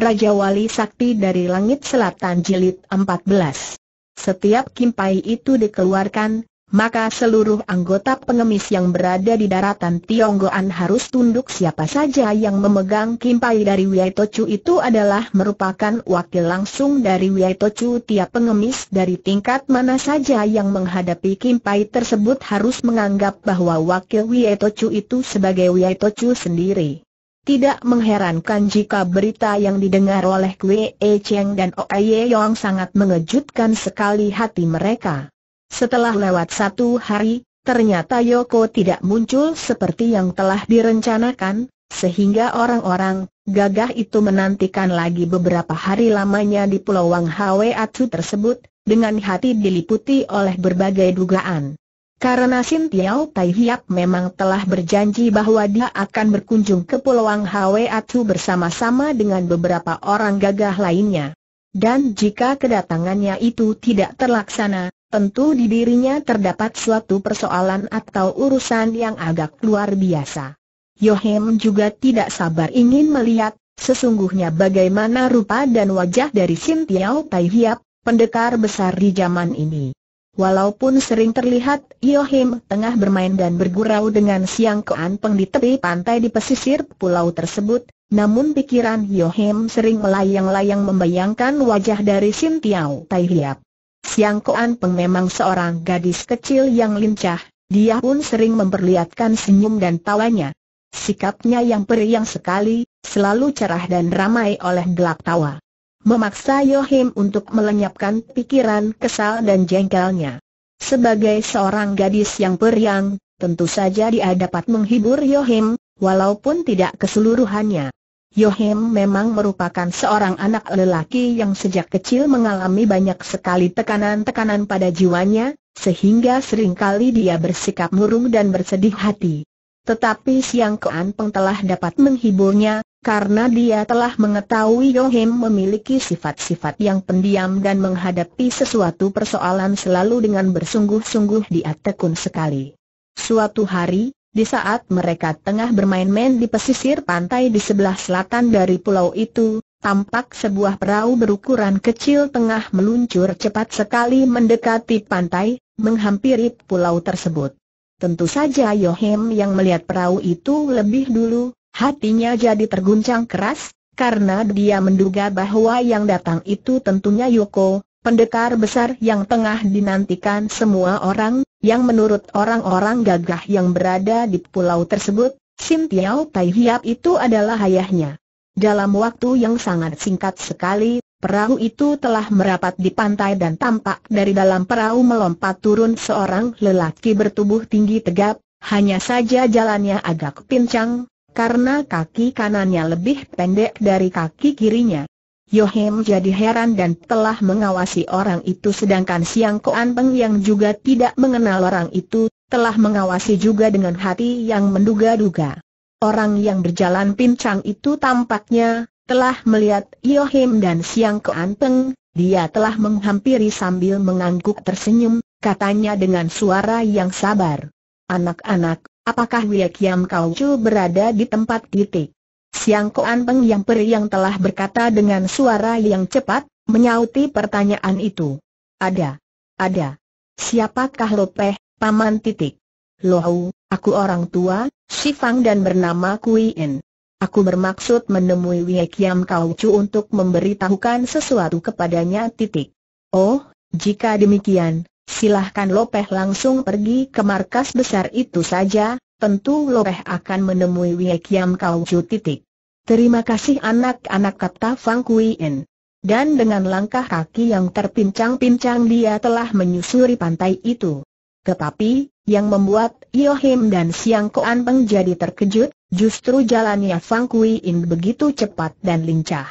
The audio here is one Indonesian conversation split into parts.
Raja Wali Sakti dari Langit Selatan Jilid 14. Setiap kimpai itu dikeluarkan, maka seluruh anggota pengemis yang berada di daratan Tionggoan harus tunduk siapa saja yang memegang kimpai dari Wietocu itu adalah merupakan wakil langsung dari Wietocu tiap pengemis dari tingkat mana saja yang menghadapi kimpai tersebut harus menganggap bahwa wakil Wietocu itu sebagai Wietocu sendiri. Tidak mengherankan jika berita yang didengar oleh Kwe E Cheng dan O A Ye Yong sangat mengejutkan sekali hati mereka. Setelah lewat satu hari, ternyata Yoko tidak muncul seperti yang telah direncanakan, sehingga orang-orang gagah itu menantikan lagi beberapa hari lamanya di Pulau Wang Hwe Atu tersebut, dengan hati diliputi oleh berbagai dugaan. Karena Sin Tiao Tai Hiap memang telah berjanji bahwa dia akan berkunjung ke Pulau Hwe Atu bersama-sama dengan beberapa orang gagah lainnya. Dan jika kedatangannya itu tidak terlaksana, tentu di dirinya terdapat suatu persoalan atau urusan yang agak luar biasa. Yohem juga tidak sabar ingin melihat, sesungguhnya bagaimana rupa dan wajah dari Sin Tiao Tai Hiap, pendekar besar di zaman ini. Walaupun sering terlihat Yohim tengah bermain dan bergurau dengan Siang Koan Peng di tepi pantai di pesisir pulau tersebut, namun pikiran Yohim sering melayang-layang membayangkan wajah dari Sin Tiao Tai Hiap. Siang Koan Peng memang seorang gadis kecil yang lincah, dia pun sering memperlihatkan senyum dan tawanya. Sikapnya yang periang sekali, selalu cerah dan ramai oleh gelak tawa memaksa Yohim untuk melenyapkan pikiran kesal dan jengkelnya. Sebagai seorang gadis yang periang, tentu saja dia dapat menghibur Yohim, walaupun tidak keseluruhannya. Yohim memang merupakan seorang anak lelaki yang sejak kecil mengalami banyak sekali tekanan-tekanan pada jiwanya, sehingga seringkali dia bersikap murung dan bersedih hati. Tetapi Siang Kean Peng telah dapat menghiburnya, karena dia telah mengetahui Yohim memiliki sifat-sifat yang pendiam dan menghadapi sesuatu persoalan selalu dengan bersungguh-sungguh dia tekun sekali. Suatu hari, di saat mereka tengah bermain-main di pesisir pantai di sebelah selatan dari pulau itu, tampak sebuah perahu berukuran kecil tengah meluncur cepat sekali mendekati pantai, menghampiri pulau tersebut. Tentu saja Yohim yang melihat perahu itu lebih dulu, Hatinya jadi terguncang keras, karena dia menduga bahwa yang datang itu tentunya Yoko, pendekar besar yang tengah dinantikan semua orang, yang menurut orang-orang gagah yang berada di pulau tersebut, Sim Tiao Tai Hiap itu adalah ayahnya. Dalam waktu yang sangat singkat sekali, perahu itu telah merapat di pantai dan tampak dari dalam perahu melompat turun seorang lelaki bertubuh tinggi tegap, hanya saja jalannya agak pincang, karena kaki kanannya lebih pendek dari kaki kirinya. Yohem jadi heran dan telah mengawasi orang itu sedangkan Siang Koan Peng yang juga tidak mengenal orang itu, telah mengawasi juga dengan hati yang menduga-duga. Orang yang berjalan pincang itu tampaknya, telah melihat Yohem dan Siang Koan Peng, dia telah menghampiri sambil mengangguk tersenyum, katanya dengan suara yang sabar. Anak-anak, Apakah Wiyakiam Kauchu berada di tempat titik? Siang Koan Peng yang peri yang telah berkata dengan suara yang cepat, menyauti pertanyaan itu. Ada. Ada. Siapakah Lopeh, Paman Titik? Lohu, aku orang tua, Sifang dan bernama Kui In. Aku bermaksud menemui Wiekiam Kauchu untuk memberitahukan sesuatu kepadanya titik. Oh, jika demikian, Silahkan Lopeh langsung pergi ke markas besar itu saja, tentu Lopeh akan menemui Wei Kiam Kau titik. Terima kasih anak-anak kata Fang Kuien. Dan dengan langkah kaki yang terpincang-pincang dia telah menyusuri pantai itu. Tetapi, yang membuat Yohim dan Siang Koan Peng jadi terkejut, justru jalannya Fang Kuiin begitu cepat dan lincah.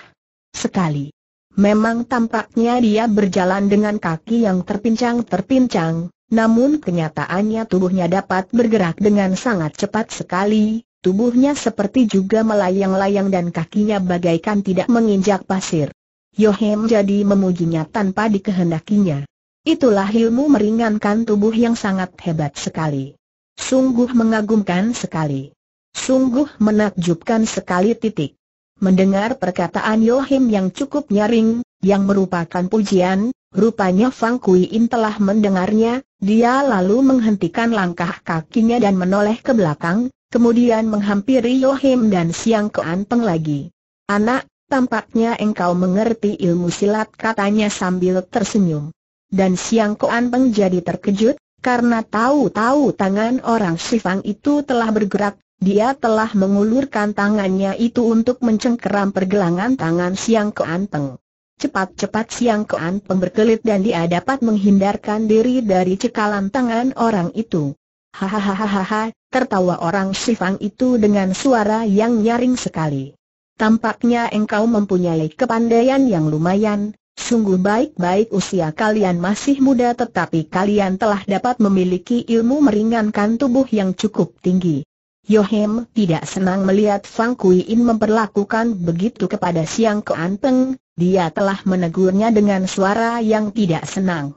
Sekali Memang tampaknya dia berjalan dengan kaki yang terpincang-terpincang, namun kenyataannya tubuhnya dapat bergerak dengan sangat cepat sekali, tubuhnya seperti juga melayang-layang dan kakinya bagaikan tidak menginjak pasir. Yohem jadi memujinya tanpa dikehendakinya. Itulah ilmu meringankan tubuh yang sangat hebat sekali. Sungguh mengagumkan sekali. Sungguh menakjubkan sekali titik. Mendengar perkataan Yohim yang cukup nyaring, yang merupakan pujian, rupanya Fang Kui In telah mendengarnya, dia lalu menghentikan langkah kakinya dan menoleh ke belakang, kemudian menghampiri Yohim dan Siang Kean Peng lagi. Anak, tampaknya engkau mengerti ilmu silat katanya sambil tersenyum. Dan Siang Kean jadi terkejut, karena tahu-tahu tangan orang Sifang itu telah bergerak, dia telah mengulurkan tangannya itu untuk mencengkeram pergelangan tangan Siang Keanteng. Cepat-cepat Siang Keanteng berkelit dan dia dapat menghindarkan diri dari cekalan tangan orang itu. Hahaha, tertawa orang Sifang itu dengan suara yang nyaring sekali. Tampaknya engkau mempunyai kepandaian yang lumayan, Sungguh baik-baik usia kalian masih muda tetapi kalian telah dapat memiliki ilmu meringankan tubuh yang cukup tinggi. Yohim tidak senang melihat Fang Kui In memperlakukan begitu kepada Siang Kuan Peng, dia telah menegurnya dengan suara yang tidak senang.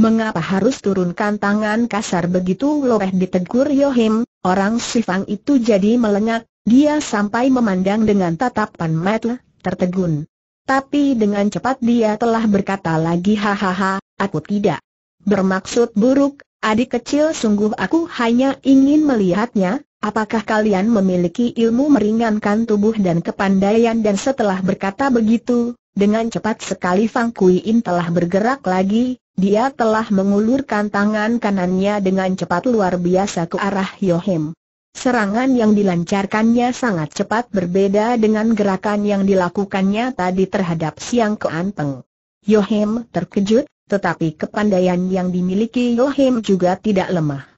Mengapa harus turunkan tangan kasar begitu loreh ditegur Yohim. orang si Fang itu jadi melengak, dia sampai memandang dengan tatapan mata tertegun. Tapi dengan cepat dia telah berkata lagi hahaha, aku tidak bermaksud buruk, adik kecil sungguh aku hanya ingin melihatnya, Apakah kalian memiliki ilmu meringankan tubuh dan kepandaian dan setelah berkata begitu, dengan cepat sekali Fang Kui In telah bergerak lagi, dia telah mengulurkan tangan kanannya dengan cepat luar biasa ke arah Yohem. Serangan yang dilancarkannya sangat cepat berbeda dengan gerakan yang dilakukannya tadi terhadap Siang Keanteng. Yohem terkejut, tetapi kepandaian yang dimiliki Yohem juga tidak lemah.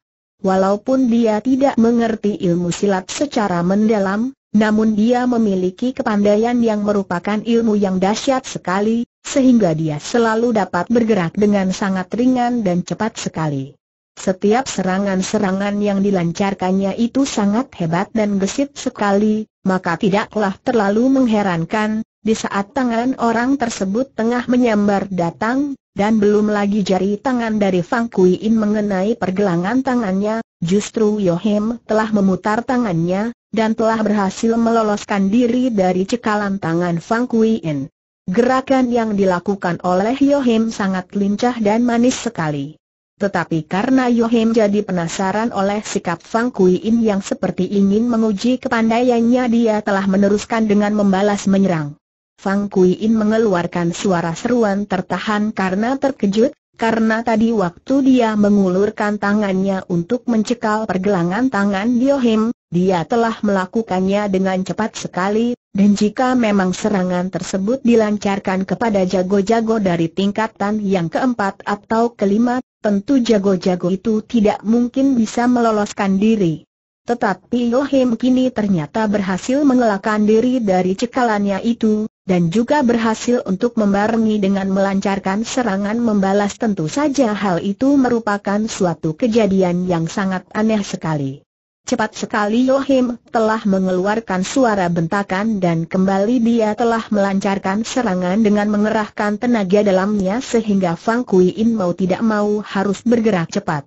Walaupun dia tidak mengerti ilmu silat secara mendalam, namun dia memiliki kepandaian yang merupakan ilmu yang dahsyat sekali, sehingga dia selalu dapat bergerak dengan sangat ringan dan cepat sekali. Setiap serangan-serangan yang dilancarkannya itu sangat hebat dan gesit sekali, maka tidaklah terlalu mengherankan, di saat tangan orang tersebut tengah menyambar datang, dan belum lagi jari tangan dari Fang Kui In mengenai pergelangan tangannya, justru Yohim telah memutar tangannya, dan telah berhasil meloloskan diri dari cekalan tangan Fang Kui In. Gerakan yang dilakukan oleh Yohim sangat lincah dan manis sekali. Tetapi karena Yohim jadi penasaran oleh sikap Fang Kui In yang seperti ingin menguji kepandaiannya dia telah meneruskan dengan membalas menyerang. Fang Kui mengeluarkan suara seruan tertahan karena terkejut, karena tadi waktu dia mengulurkan tangannya untuk mencekal pergelangan tangan Diohim, dia telah melakukannya dengan cepat sekali, dan jika memang serangan tersebut dilancarkan kepada jago-jago dari tingkatan yang keempat atau kelima, tentu jago-jago itu tidak mungkin bisa meloloskan diri. Tetapi Yohim kini ternyata berhasil mengelakkan diri dari cekalannya itu, dan juga berhasil untuk membarengi dengan melancarkan serangan membalas tentu saja hal itu merupakan suatu kejadian yang sangat aneh sekali. Cepat sekali Yohim telah mengeluarkan suara bentakan dan kembali dia telah melancarkan serangan dengan mengerahkan tenaga dalamnya sehingga Fang Kuiin mau tidak mau harus bergerak cepat.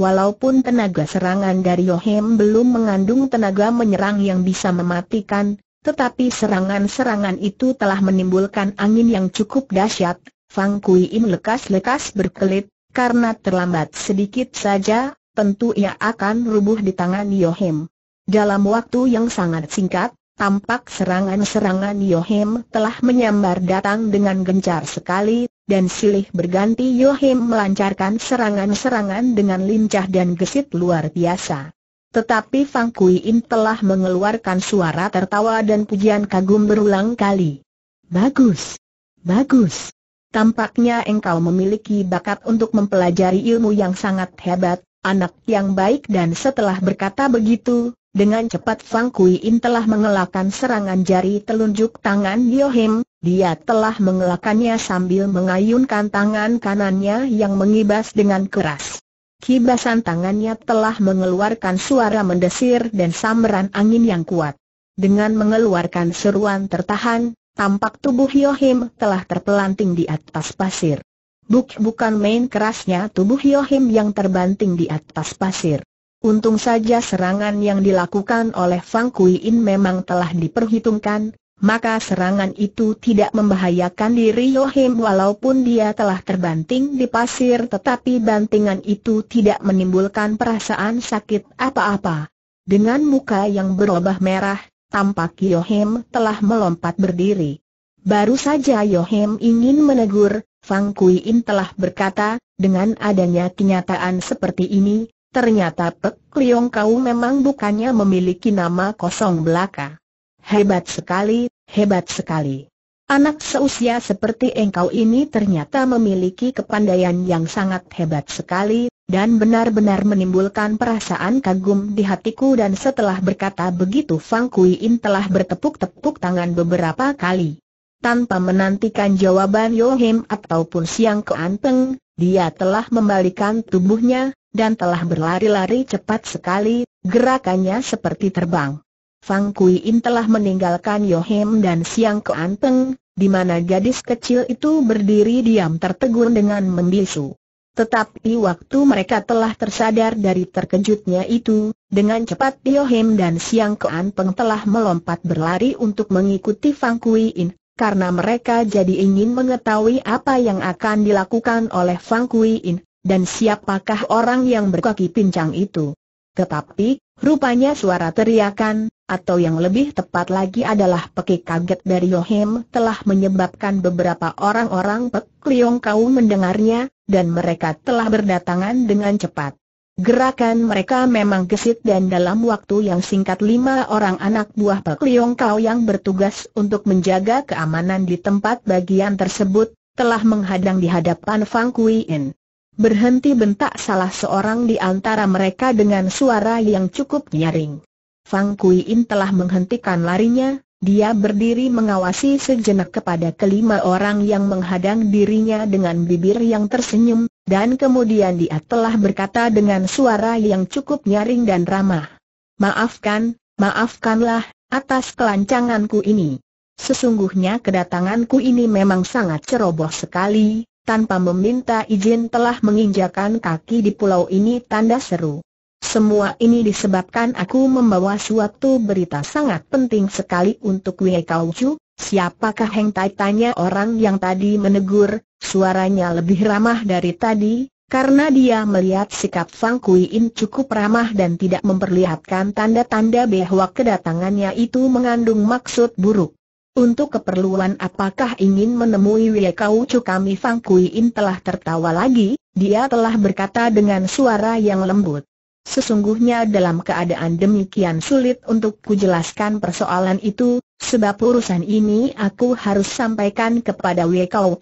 Walaupun tenaga serangan dari Yohem belum mengandung tenaga menyerang yang bisa mematikan, tetapi serangan-serangan itu telah menimbulkan angin yang cukup dahsyat. Fang Kui Im lekas-lekas berkelit, karena terlambat sedikit saja, tentu ia akan rubuh di tangan Yohem. Dalam waktu yang sangat singkat, Tampak serangan-serangan Yohim telah menyambar datang dengan gencar sekali, dan silih berganti Yohim melancarkan serangan-serangan dengan lincah dan gesit luar biasa. Tetapi Fang Kui In telah mengeluarkan suara tertawa dan pujian kagum berulang kali. Bagus! Bagus! Tampaknya engkau memiliki bakat untuk mempelajari ilmu yang sangat hebat, anak yang baik dan setelah berkata begitu, dengan cepat Fang Kui In telah mengelakkan serangan jari telunjuk tangan Yohim, dia telah mengelakannya sambil mengayunkan tangan kanannya yang mengibas dengan keras. Kibasan tangannya telah mengeluarkan suara mendesir dan samberan angin yang kuat. Dengan mengeluarkan seruan tertahan, tampak tubuh Yohim telah terpelanting di atas pasir. Buk bukan main kerasnya tubuh Yohim yang terbanting di atas pasir. Untung saja serangan yang dilakukan oleh Fang Kui In memang telah diperhitungkan, maka serangan itu tidak membahayakan diri Yohim walaupun dia telah terbanting di pasir tetapi bantingan itu tidak menimbulkan perasaan sakit apa-apa. Dengan muka yang berubah merah, tampak Yohim telah melompat berdiri. Baru saja Yohim ingin menegur, Fang Kui In telah berkata, dengan adanya kenyataan seperti ini, Ternyata Pek Liong kau memang bukannya memiliki nama kosong belaka. Hebat sekali, hebat sekali. Anak seusia seperti engkau ini ternyata memiliki kepandaian yang sangat hebat sekali, dan benar-benar menimbulkan perasaan kagum di hatiku dan setelah berkata begitu Fang Kui In telah bertepuk-tepuk tangan beberapa kali. Tanpa menantikan jawaban Yohim ataupun Siang Keanteng, dia telah membalikan tubuhnya, dan telah berlari-lari cepat sekali, gerakannya seperti terbang. Fang Kui In telah meninggalkan Yohem dan Siang Keanteng, di mana gadis kecil itu berdiri diam tertegun dengan membisu. Tetapi waktu mereka telah tersadar dari terkejutnya itu, dengan cepat Yohem dan Siang Anteng telah melompat berlari untuk mengikuti Fang Kui In, karena mereka jadi ingin mengetahui apa yang akan dilakukan oleh Fang Kui In. Dan siapakah orang yang berkaki pincang itu? Tetapi, rupanya suara teriakan, atau yang lebih tepat lagi adalah pekik kaget dari Yohim telah menyebabkan beberapa orang-orang Pek Liong Kau mendengarnya, dan mereka telah berdatangan dengan cepat. Gerakan mereka memang gesit dan dalam waktu yang singkat lima orang anak buah Pak Liong Kau yang bertugas untuk menjaga keamanan di tempat bagian tersebut, telah menghadang di hadapan Fang Kui In. Berhenti bentak salah seorang di antara mereka dengan suara yang cukup nyaring. Fang Kuiin telah menghentikan larinya, dia berdiri mengawasi sejenak kepada kelima orang yang menghadang dirinya dengan bibir yang tersenyum, dan kemudian dia telah berkata dengan suara yang cukup nyaring dan ramah. Maafkan, maafkanlah, atas kelancanganku ini. Sesungguhnya kedatanganku ini memang sangat ceroboh sekali, tanpa meminta izin telah menginjakan kaki di pulau ini tanda seru. Semua ini disebabkan aku membawa suatu berita sangat penting sekali untuk Wei Kau Chu, siapakah Heng Tai tanya orang yang tadi menegur, suaranya lebih ramah dari tadi, karena dia melihat sikap Fang Kui In cukup ramah dan tidak memperlihatkan tanda-tanda bahwa kedatangannya itu mengandung maksud buruk. Untuk keperluan apakah ingin menemui Chu kami Fang Kui In telah tertawa lagi, dia telah berkata dengan suara yang lembut. Sesungguhnya dalam keadaan demikian sulit untuk kujelaskan persoalan itu, sebab urusan ini aku harus sampaikan kepada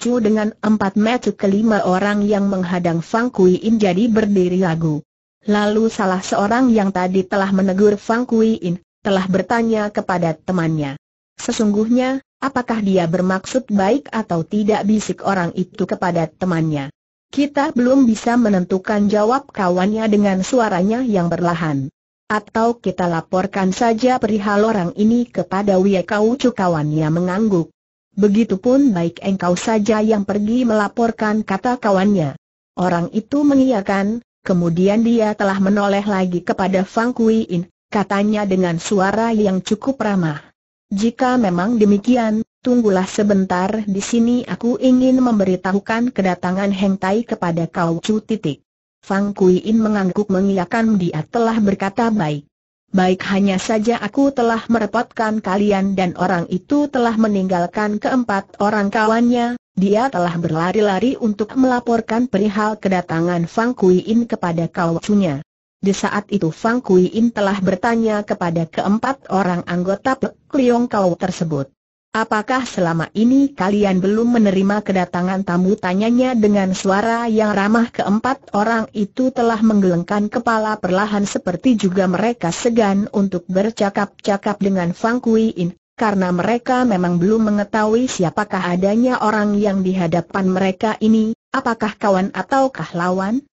Chu dengan empat metu kelima orang yang menghadang Fang Kui In jadi berdiri lagu. Lalu salah seorang yang tadi telah menegur Fang Kui In, telah bertanya kepada temannya. Sesungguhnya, apakah dia bermaksud baik atau tidak bisik orang itu kepada temannya? Kita belum bisa menentukan jawab kawannya dengan suaranya yang berlahan. Atau kita laporkan saja perihal orang ini kepada Wiekaucu kawannya mengangguk. Begitupun baik engkau saja yang pergi melaporkan kata kawannya. Orang itu mengiyakan, kemudian dia telah menoleh lagi kepada Fang Kui In, katanya dengan suara yang cukup ramah. Jika memang demikian, tunggulah sebentar di sini aku ingin memberitahukan kedatangan Heng Tai kepada kau cu titik. Fang Kui In mengangguk mengiyakan dia telah berkata baik. Baik hanya saja aku telah merepotkan kalian dan orang itu telah meninggalkan keempat orang kawannya, dia telah berlari-lari untuk melaporkan perihal kedatangan Fang Kui In kepada kau cunya. Di saat itu Fang Kui In telah bertanya kepada keempat orang anggota Pek Liong Kau tersebut. Apakah selama ini kalian belum menerima kedatangan tamu tanyanya dengan suara yang ramah keempat orang itu telah menggelengkan kepala perlahan seperti juga mereka segan untuk bercakap-cakap dengan Fang Kui In, karena mereka memang belum mengetahui siapakah adanya orang yang di hadapan mereka ini, apakah kawan ataukah lawan?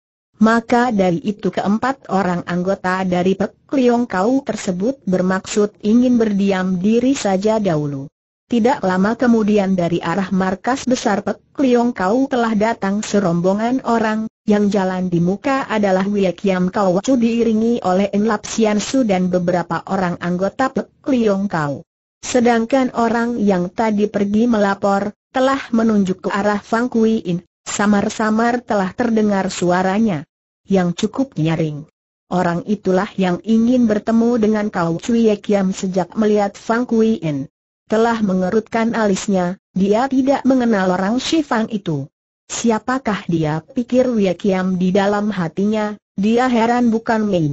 Maka dari itu keempat orang anggota dari Pek Liong Kau tersebut bermaksud ingin berdiam diri saja dahulu. Tidak lama kemudian dari arah markas besar Pek Liong Kau telah datang serombongan orang, yang jalan di muka adalah Wiek Kiam Kau Wacu diiringi oleh Enlap Sian Su dan beberapa orang anggota Pek Liong Kau. Sedangkan orang yang tadi pergi melapor, telah menunjuk ke arah Fang Kui In. Samar-samar telah terdengar suaranya. Yang cukup nyaring. Orang itulah yang ingin bertemu dengan Kau Cui Kiam sejak melihat Fang Kui In. Telah mengerutkan alisnya, dia tidak mengenal orang Shifang itu. Siapakah dia pikir Wei Kiam di dalam hatinya, dia heran bukan main.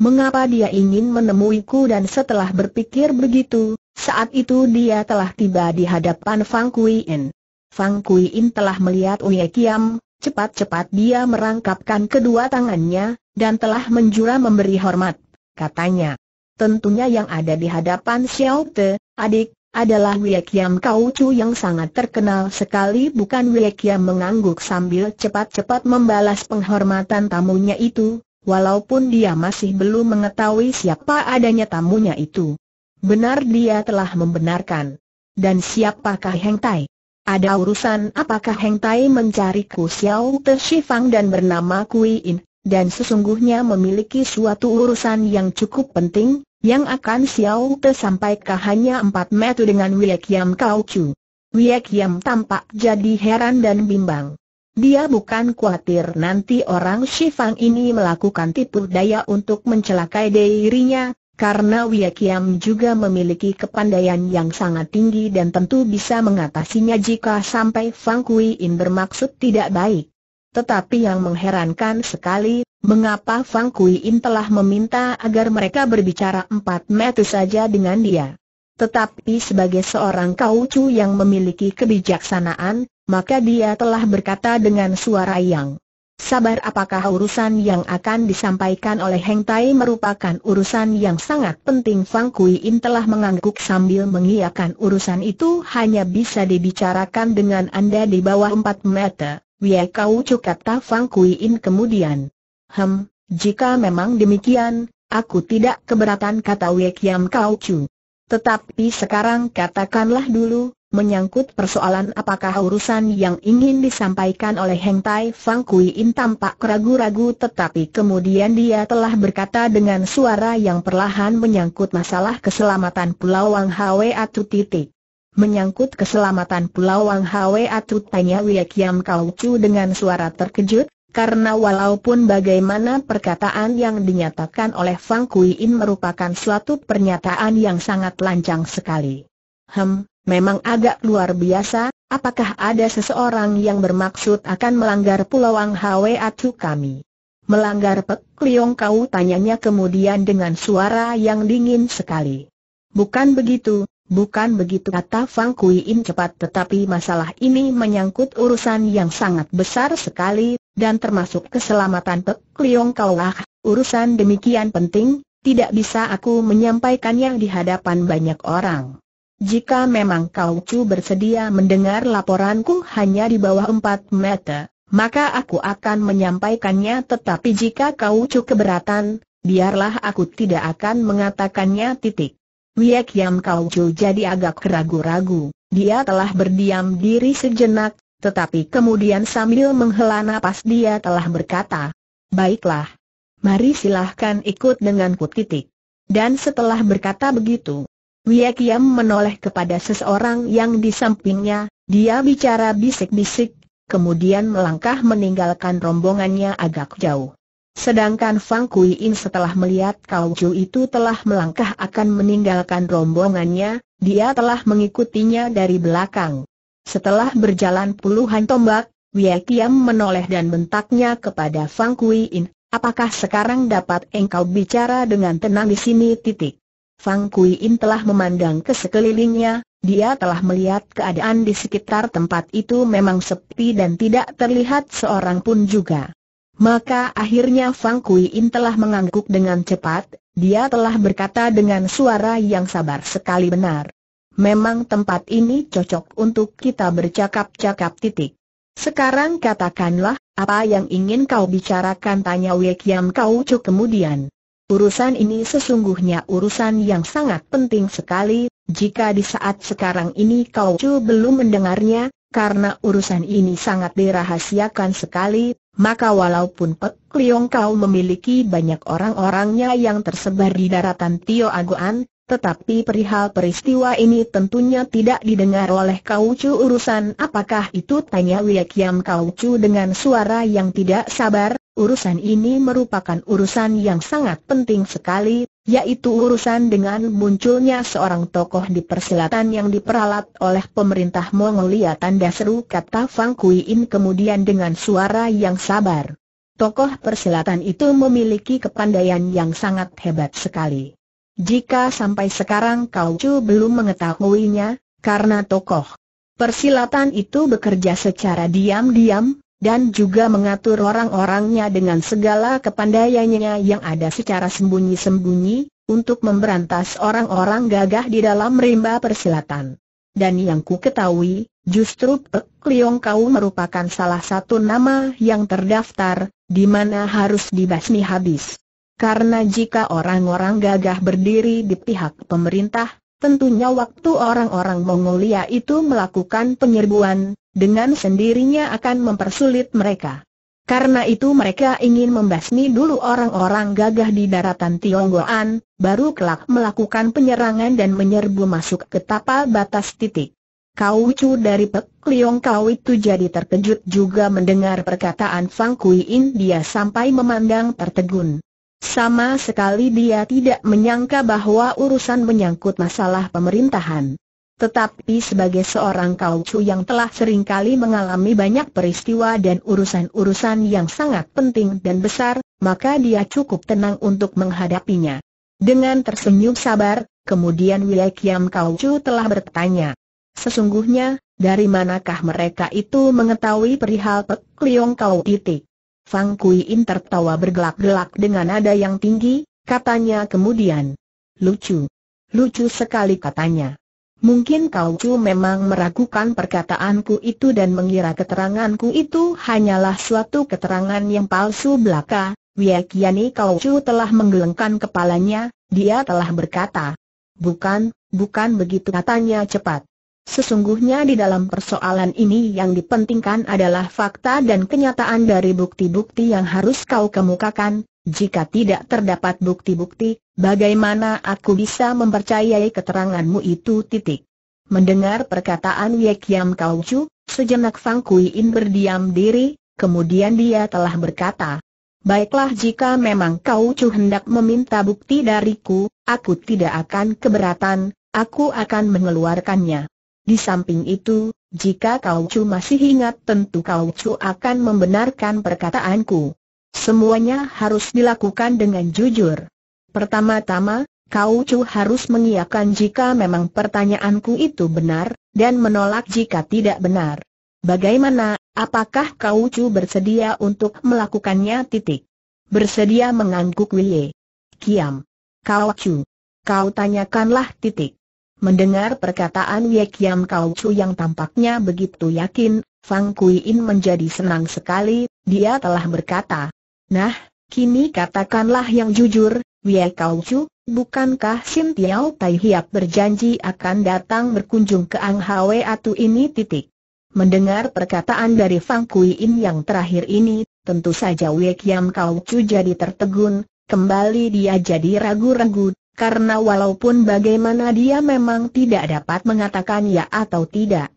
Mengapa dia ingin menemuiku dan setelah berpikir begitu, saat itu dia telah tiba di hadapan Fang Kui In. Fang Kui In telah melihat Uye Kiam, cepat-cepat dia merangkapkan kedua tangannya, dan telah menjura memberi hormat. Katanya, tentunya yang ada di hadapan Xiao Te, adik, adalah Wei Kiam Kau Chu yang sangat terkenal sekali bukan Wei Kiam mengangguk sambil cepat-cepat membalas penghormatan tamunya itu, walaupun dia masih belum mengetahui siapa adanya tamunya itu. Benar dia telah membenarkan. Dan siapakah Heng Tai? Ada urusan apakah Heng Tai mencariku Xiao Te Shifang dan bernama Kui In, dan sesungguhnya memiliki suatu urusan yang cukup penting, yang akan Xiao Te sampaikan hanya empat metu dengan Wiek Yam Kau Chu. Wiek Yam tampak jadi heran dan bimbang. Dia bukan khawatir nanti orang Shifang ini melakukan tipu daya untuk mencelakai dirinya, karena Wiyakiam juga memiliki kepandaian yang sangat tinggi dan tentu bisa mengatasinya jika sampai Fang Kui In bermaksud tidak baik. Tetapi yang mengherankan sekali, mengapa Fang Kui In telah meminta agar mereka berbicara empat metu saja dengan dia. Tetapi sebagai seorang kaucu yang memiliki kebijaksanaan, maka dia telah berkata dengan suara yang Sabar apakah urusan yang akan disampaikan oleh Heng Tai merupakan urusan yang sangat penting Fang Kui In telah mengangguk sambil mengiakan urusan itu hanya bisa dibicarakan dengan Anda di bawah 4 meter. Wie kau kata Fang Kui In kemudian. Hem, jika memang demikian, aku tidak keberatan kata Wie Kiam Kau Chu. Tetapi sekarang katakanlah dulu, menyangkut persoalan apakah urusan yang ingin disampaikan oleh Heng Tai Fang Kui In tampak ragu-ragu tetapi kemudian dia telah berkata dengan suara yang perlahan menyangkut masalah keselamatan Pulau Wang Hwe Atu titik. Menyangkut keselamatan Pulau Wang Hwe Atu tanya Wei Kiam Kau Chu dengan suara terkejut, karena walaupun bagaimana perkataan yang dinyatakan oleh Fang Kui In merupakan suatu pernyataan yang sangat lancang sekali. Hem, Memang agak luar biasa, apakah ada seseorang yang bermaksud akan melanggar pulauang Hwe Acu kami? Melanggar Pek Liong kau tanyanya kemudian dengan suara yang dingin sekali. Bukan begitu, bukan begitu kata Fang Kui In cepat tetapi masalah ini menyangkut urusan yang sangat besar sekali, dan termasuk keselamatan Pek Liong kau lah, urusan demikian penting, tidak bisa aku menyampaikannya di hadapan banyak orang. Jika memang kau cu bersedia mendengar laporanku hanya di bawah empat meter, maka aku akan menyampaikannya tetapi jika kau cu keberatan, biarlah aku tidak akan mengatakannya titik. Wiek Yam Kau cu jadi agak ragu-ragu, dia telah berdiam diri sejenak, tetapi kemudian sambil menghela napas dia telah berkata, Baiklah, mari silahkan ikut denganku titik. Dan setelah berkata begitu, Wia Kiam menoleh kepada seseorang yang di sampingnya, dia bicara bisik-bisik, kemudian melangkah meninggalkan rombongannya agak jauh. Sedangkan Fang Kui In setelah melihat Kau Chu itu telah melangkah akan meninggalkan rombongannya, dia telah mengikutinya dari belakang. Setelah berjalan puluhan tombak, Wia Kiam menoleh dan bentaknya kepada Fang Kui In, apakah sekarang dapat engkau bicara dengan tenang di sini titik? Fang Kui In telah memandang ke sekelilingnya, dia telah melihat keadaan di sekitar tempat itu memang sepi dan tidak terlihat seorang pun juga. Maka akhirnya Fang Kui In telah mengangguk dengan cepat, dia telah berkata dengan suara yang sabar sekali benar. Memang tempat ini cocok untuk kita bercakap-cakap titik. Sekarang katakanlah, apa yang ingin kau bicarakan tanya Wei Kiam Kau Chu kemudian. Urusan ini sesungguhnya urusan yang sangat penting sekali, jika di saat sekarang ini kau cu belum mendengarnya, karena urusan ini sangat dirahasiakan sekali, maka walaupun Pek Liong kau memiliki banyak orang-orangnya yang tersebar di daratan Tio Aguan, tetapi perihal peristiwa ini tentunya tidak didengar oleh Kau Chu urusan apakah itu tanya Wei Kiam Kau Chu dengan suara yang tidak sabar, urusan ini merupakan urusan yang sangat penting sekali, yaitu urusan dengan munculnya seorang tokoh di persilatan yang diperalat oleh pemerintah Mongolia tanda seru kata Fang Kui kemudian dengan suara yang sabar. Tokoh persilatan itu memiliki kepandaian yang sangat hebat sekali. Jika sampai sekarang kau cu belum mengetahuinya, karena tokoh persilatan itu bekerja secara diam-diam, dan juga mengatur orang-orangnya dengan segala kepandaiannya yang ada secara sembunyi-sembunyi, untuk memberantas orang-orang gagah di dalam rimba persilatan. Dan yang ku ketahui, justru Pek Liong Kau merupakan salah satu nama yang terdaftar, di mana harus dibasmi habis. Karena jika orang-orang gagah berdiri di pihak pemerintah, Tentunya waktu orang-orang Mongolia itu melakukan penyerbuan, dengan sendirinya akan mempersulit mereka. Karena itu mereka ingin membasmi dulu orang-orang gagah di daratan Tionggoan, baru kelak melakukan penyerangan dan menyerbu masuk ke tapal batas titik. Kau Chu dari Pek Liong Kau itu jadi terkejut juga mendengar perkataan Fang Kui In dia sampai memandang tertegun. Sama sekali dia tidak menyangka bahwa urusan menyangkut masalah pemerintahan. Tetapi sebagai seorang kaucu yang telah seringkali mengalami banyak peristiwa dan urusan-urusan yang sangat penting dan besar, maka dia cukup tenang untuk menghadapinya. Dengan tersenyum sabar, kemudian Wilayah Kiam Kaucu telah bertanya. Sesungguhnya, dari manakah mereka itu mengetahui perihal Pek Liong Kau titik? Fang Kui In tertawa bergelak-gelak dengan nada yang tinggi, katanya kemudian. Lucu. Lucu sekali katanya. Mungkin kau cu memang meragukan perkataanku itu dan mengira keteranganku itu hanyalah suatu keterangan yang palsu belaka. Yani kau cu telah menggelengkan kepalanya, dia telah berkata. Bukan, bukan begitu katanya cepat. Sesungguhnya di dalam persoalan ini yang dipentingkan adalah fakta dan kenyataan dari bukti-bukti yang harus kau kemukakan, jika tidak terdapat bukti-bukti, bagaimana aku bisa mempercayai keteranganmu itu titik. Mendengar perkataan Ye Kiam Kau Chu, sejenak Fang kuiin berdiam diri, kemudian dia telah berkata, Baiklah jika memang Kau Chu hendak meminta bukti dariku, aku tidak akan keberatan, aku akan mengeluarkannya. Di samping itu, jika kau cu masih ingat tentu kau cu akan membenarkan perkataanku. Semuanya harus dilakukan dengan jujur. Pertama-tama, kau cu harus mengiakan jika memang pertanyaanku itu benar, dan menolak jika tidak benar. Bagaimana, apakah kau cu bersedia untuk melakukannya titik? Bersedia mengangguk Wille. Kiam. Kau cu. Kau tanyakanlah titik. Mendengar perkataan Ye Kiam Kau Chu yang tampaknya begitu yakin, Fang Kui In menjadi senang sekali, dia telah berkata, Nah, kini katakanlah yang jujur, Ye Kau Chu, bukankah Sim Tiao Tai Hiap berjanji akan datang berkunjung ke Ang Hwe Atu ini titik. Mendengar perkataan dari Fang Kui In yang terakhir ini, tentu saja Wei Kiam Kau Chu jadi tertegun, kembali dia jadi ragu-ragu, karena walaupun bagaimana dia memang tidak dapat mengatakan ya atau tidak.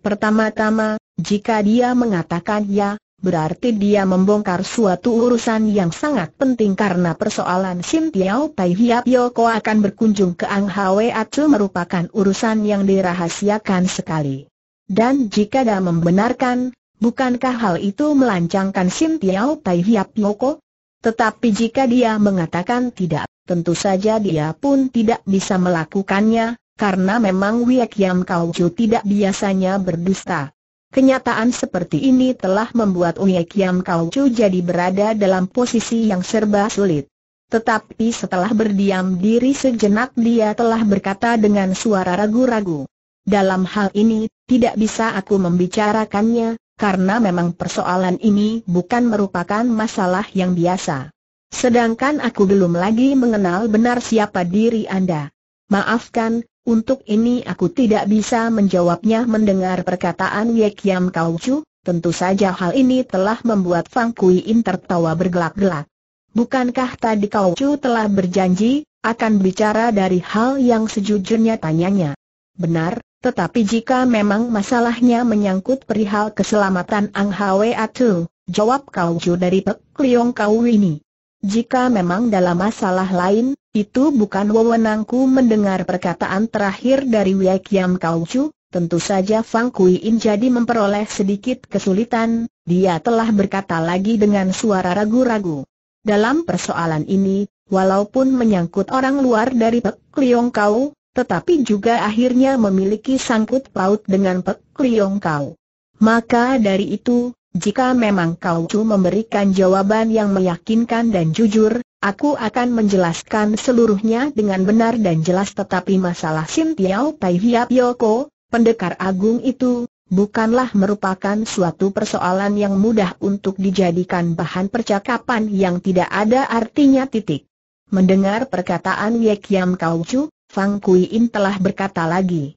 Pertama-tama, jika dia mengatakan ya, berarti dia membongkar suatu urusan yang sangat penting karena persoalan Sim Tiao Tai Hiap Yoko akan berkunjung ke Ang Hwe Atsu merupakan urusan yang dirahasiakan sekali. Dan jika dia membenarkan, bukankah hal itu melancangkan Sim Tiao Tai Hiap Yoko? Tetapi jika dia mengatakan tidak, tentu saja dia pun tidak bisa melakukannya, karena memang Wiek Yam Kau Chu tidak biasanya berdusta. Kenyataan seperti ini telah membuat Wiek Yam Kau Chu jadi berada dalam posisi yang serba sulit. Tetapi setelah berdiam diri sejenak dia telah berkata dengan suara ragu-ragu. Dalam hal ini, tidak bisa aku membicarakannya, karena memang persoalan ini bukan merupakan masalah yang biasa. Sedangkan aku belum lagi mengenal benar siapa diri Anda. Maafkan, untuk ini aku tidak bisa menjawabnya mendengar perkataan Ye Kiam Kau Chu, tentu saja hal ini telah membuat Fang Kui In tertawa bergelak-gelak. Bukankah tadi Kau Chu telah berjanji, akan bicara dari hal yang sejujurnya tanyanya? Benar, tetapi jika memang masalahnya menyangkut perihal keselamatan Ang Hwa Tu, jawab Kau Chu dari Pek Liong Kau ini. Jika memang dalam masalah lain, itu bukan wewenangku mendengar perkataan terakhir dari Wei Kiam Kau Chu, tentu saja Fang Kui In jadi memperoleh sedikit kesulitan, dia telah berkata lagi dengan suara ragu-ragu. Dalam persoalan ini, walaupun menyangkut orang luar dari Pek Liong Kau, tetapi juga akhirnya memiliki sangkut paut dengan Pek Liong Kau. Maka dari itu, jika memang kau cu memberikan jawaban yang meyakinkan dan jujur, aku akan menjelaskan seluruhnya dengan benar dan jelas tetapi masalah Sin Tiao Tai Hiap Yoko, pendekar agung itu, bukanlah merupakan suatu persoalan yang mudah untuk dijadikan bahan percakapan yang tidak ada artinya titik. Mendengar perkataan Ye Kiam Kau Chu, Fang Kui In telah berkata lagi.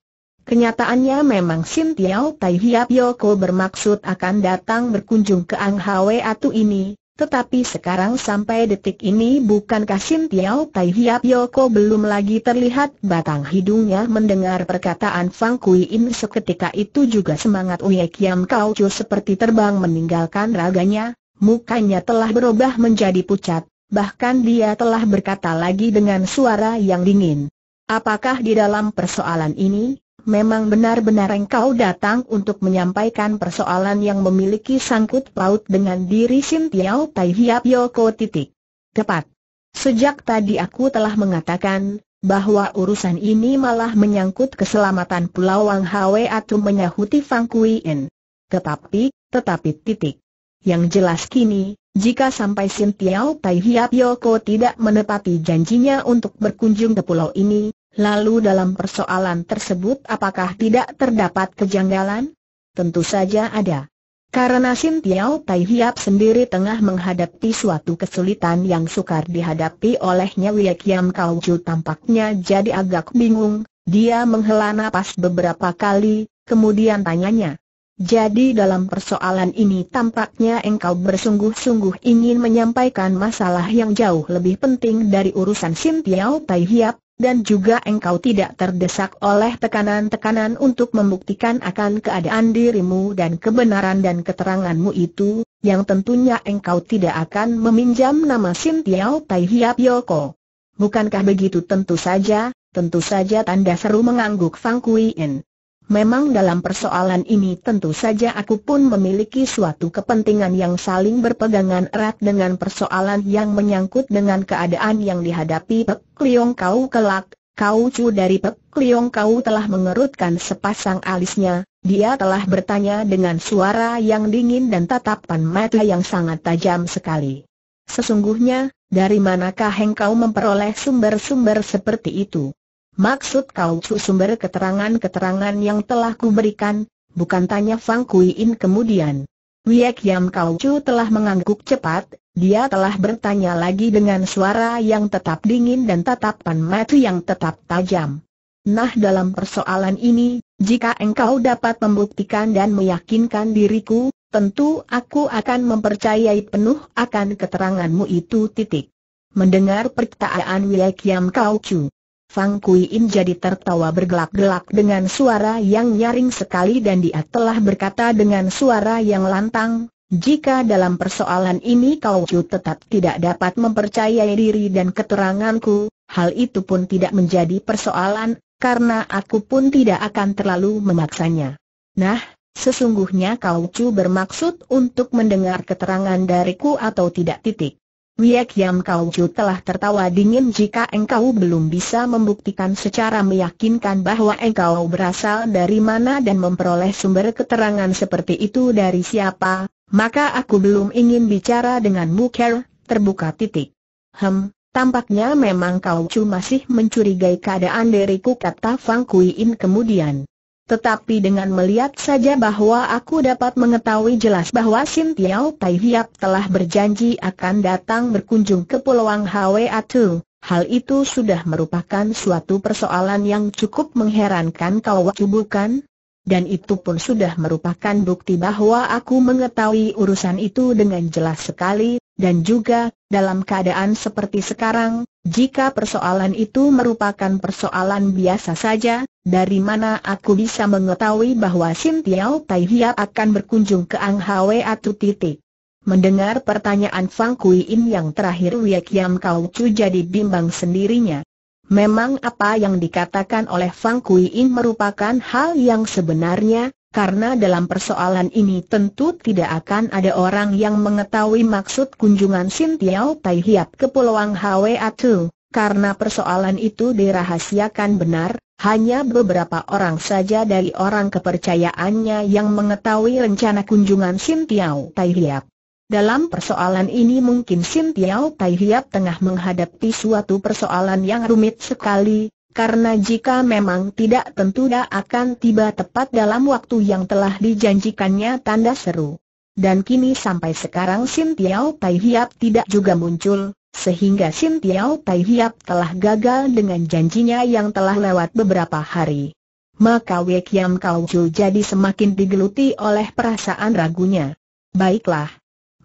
Kenyataannya memang Sin Tiao Tai Hiap Yoko bermaksud akan datang berkunjung ke Ang Hwe Atu ini, tetapi sekarang sampai detik ini bukankah Sin Tiao Tai Hiap Yoko belum lagi terlihat batang hidungnya mendengar perkataan Fang Kui In seketika itu juga semangat Uye Kiam Kau Chu seperti terbang meninggalkan raganya, mukanya telah berubah menjadi pucat, bahkan dia telah berkata lagi dengan suara yang dingin. Apakah di dalam persoalan ini, memang benar-benar engkau datang untuk menyampaikan persoalan yang memiliki sangkut paut dengan diri Sin Tiao Tai Hiap Yoko titik. Tepat. Sejak tadi aku telah mengatakan, bahwa urusan ini malah menyangkut keselamatan Pulau Wang Hwe atau menyahuti Fang Kuiin. Tetapi, tetapi titik. Yang jelas kini, jika sampai Sin Tiao Tai Hiap Yoko tidak menepati janjinya untuk berkunjung ke pulau ini, Lalu dalam persoalan tersebut apakah tidak terdapat kejanggalan? Tentu saja ada. Karena Sin Tiao Tai Hiap sendiri tengah menghadapi suatu kesulitan yang sukar dihadapi olehnya Wee Kiam Kau Chu tampaknya jadi agak bingung, dia menghela nafas beberapa kali, kemudian tanyanya. Jadi dalam persoalan ini tampaknya engkau bersungguh-sungguh ingin menyampaikan masalah yang jauh lebih penting dari urusan Sin Tiao Tai Hiap, dan juga engkau tidak terdesak oleh tekanan-tekanan untuk membuktikan akan keadaan dirimu dan kebenaran dan keteranganmu itu, yang tentunya engkau tidak akan meminjam nama Sin Tiao Tai Hiap Yoko. Bukankah begitu tentu saja, tentu saja tanda seru mengangguk Fang Kui In. Memang dalam persoalan ini tentu saja aku pun memiliki suatu kepentingan yang saling berpegangan erat dengan persoalan yang menyangkut dengan keadaan yang dihadapi Pek Liong Kau kelak. Kau cu dari Pek Liong Kau telah mengerutkan sepasang alisnya, dia telah bertanya dengan suara yang dingin dan tatapan mata yang sangat tajam sekali. Sesungguhnya, dari manakah engkau memperoleh sumber-sumber seperti itu? Maksud kau cu sumber keterangan-keterangan yang telah kuberikan, bukan tanya Fang Kui In kemudian. Wiek Yam Kau Chu telah mengangguk cepat, dia telah bertanya lagi dengan suara yang tetap dingin dan tatapan mata yang tetap tajam. Nah dalam persoalan ini, jika engkau dapat membuktikan dan meyakinkan diriku, tentu aku akan mempercayai penuh akan keteranganmu itu titik. Mendengar perkataan Wiek Yam Kau Chu, Fang Kui In jadi tertawa bergelak-gelak dengan suara yang nyaring sekali dan dia telah berkata dengan suara yang lantang, jika dalam persoalan ini kau cu tetap tidak dapat mempercayai diri dan keteranganku, hal itu pun tidak menjadi persoalan, karena aku pun tidak akan terlalu memaksanya. Nah, sesungguhnya kau cu bermaksud untuk mendengar keterangan dariku atau tidak titik. Wiek Yam Kau Chu telah tertawa dingin jika engkau belum bisa membuktikan secara meyakinkan bahwa engkau berasal dari mana dan memperoleh sumber keterangan seperti itu dari siapa, maka aku belum ingin bicara denganmu Ker, terbuka titik. Hem, tampaknya memang Kau Chu masih mencurigai keadaan diriku kata Fang Kui In kemudian. Tetapi dengan melihat saja bahwa aku dapat mengetahui jelas bahwa Sin Tiao Tai Hiap telah berjanji akan datang berkunjung ke Pulauang Hwa Atu, hal itu sudah merupakan suatu persoalan yang cukup mengherankan kau waktu bukan? Dan itu pun sudah merupakan bukti bahwa aku mengetahui urusan itu dengan jelas sekali, dan juga, dalam keadaan seperti sekarang, jika persoalan itu merupakan persoalan biasa saja, dari mana aku bisa mengetahui bahwa Sim Tiao Tai Hia akan berkunjung ke Ang Hwe Atu titik. Mendengar pertanyaan Fang Kui In yang terakhir Wei Qiang Kau Chu jadi bimbang sendirinya. Memang apa yang dikatakan oleh Fang Kui In merupakan hal yang sebenarnya, karena dalam persoalan ini tentu tidak akan ada orang yang mengetahui maksud kunjungan Sin Tiao Tai Hiap ke Pulau Hwa Atu. karena persoalan itu dirahasiakan benar, hanya beberapa orang saja dari orang kepercayaannya yang mengetahui rencana kunjungan Sin Tiao Tai Hiap. Dalam persoalan ini mungkin Sin Tiao Tai Hiap tengah menghadapi suatu persoalan yang rumit sekali, karena jika memang tidak tentu dia akan tiba tepat dalam waktu yang telah dijanjikannya tanda seru. Dan kini sampai sekarang Sin Tiao Tai Hiap tidak juga muncul, sehingga Sin Tiao Tai Hiap telah gagal dengan janjinya yang telah lewat beberapa hari. Maka Wei Kiam Kau Chu jadi semakin digeluti oleh perasaan ragunya. Baiklah.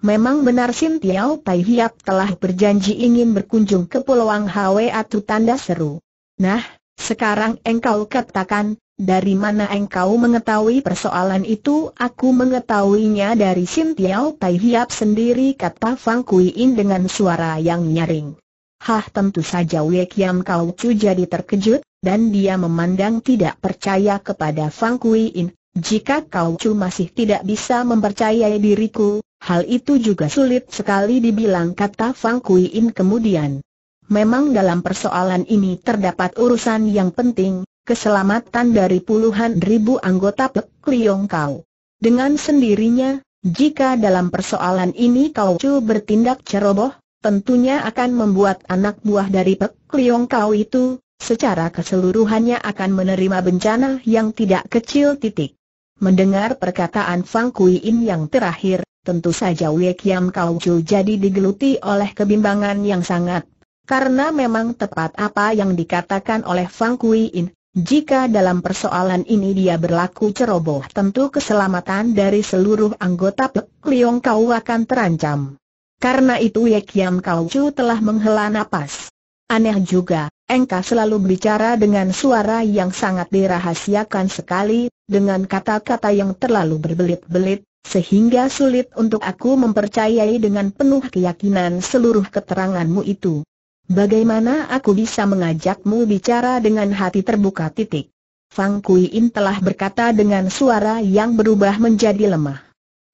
Memang benar Sin Tiao Tai Hiap telah berjanji ingin berkunjung ke Pulau Hwa atau tanda seru. Nah, sekarang engkau katakan, dari mana engkau mengetahui persoalan itu? Aku mengetahuinya dari Sim Tiao Tai Hiap sendiri kata Fang Kui In dengan suara yang nyaring. Hah tentu saja Wei Kiam Kau Cu jadi terkejut, dan dia memandang tidak percaya kepada Fang Kui In. Jika Kau Cu masih tidak bisa mempercayai diriku, hal itu juga sulit sekali dibilang kata Fang Kui In kemudian. Memang dalam persoalan ini terdapat urusan yang penting, keselamatan dari puluhan ribu anggota Pek Liong Kau. Dengan sendirinya, jika dalam persoalan ini Kau Chu bertindak ceroboh, tentunya akan membuat anak buah dari Pek Liong Kau itu, secara keseluruhannya akan menerima bencana yang tidak kecil titik. Mendengar perkataan Fang Kui In yang terakhir, tentu saja Wei Kiam Kau Chu jadi digeluti oleh kebimbangan yang sangat karena memang tepat apa yang dikatakan oleh Fang Kui In, jika dalam persoalan ini dia berlaku ceroboh tentu keselamatan dari seluruh anggota Pek Liong Kau akan terancam. Karena itu Ye Kiam Kau Chu telah menghela nafas. Aneh juga, Engka selalu bicara dengan suara yang sangat dirahasiakan sekali, dengan kata-kata yang terlalu berbelit-belit, sehingga sulit untuk aku mempercayai dengan penuh keyakinan seluruh keteranganmu itu. Bagaimana aku bisa mengajakmu bicara dengan hati terbuka titik? Fang Kuiin telah berkata dengan suara yang berubah menjadi lemah.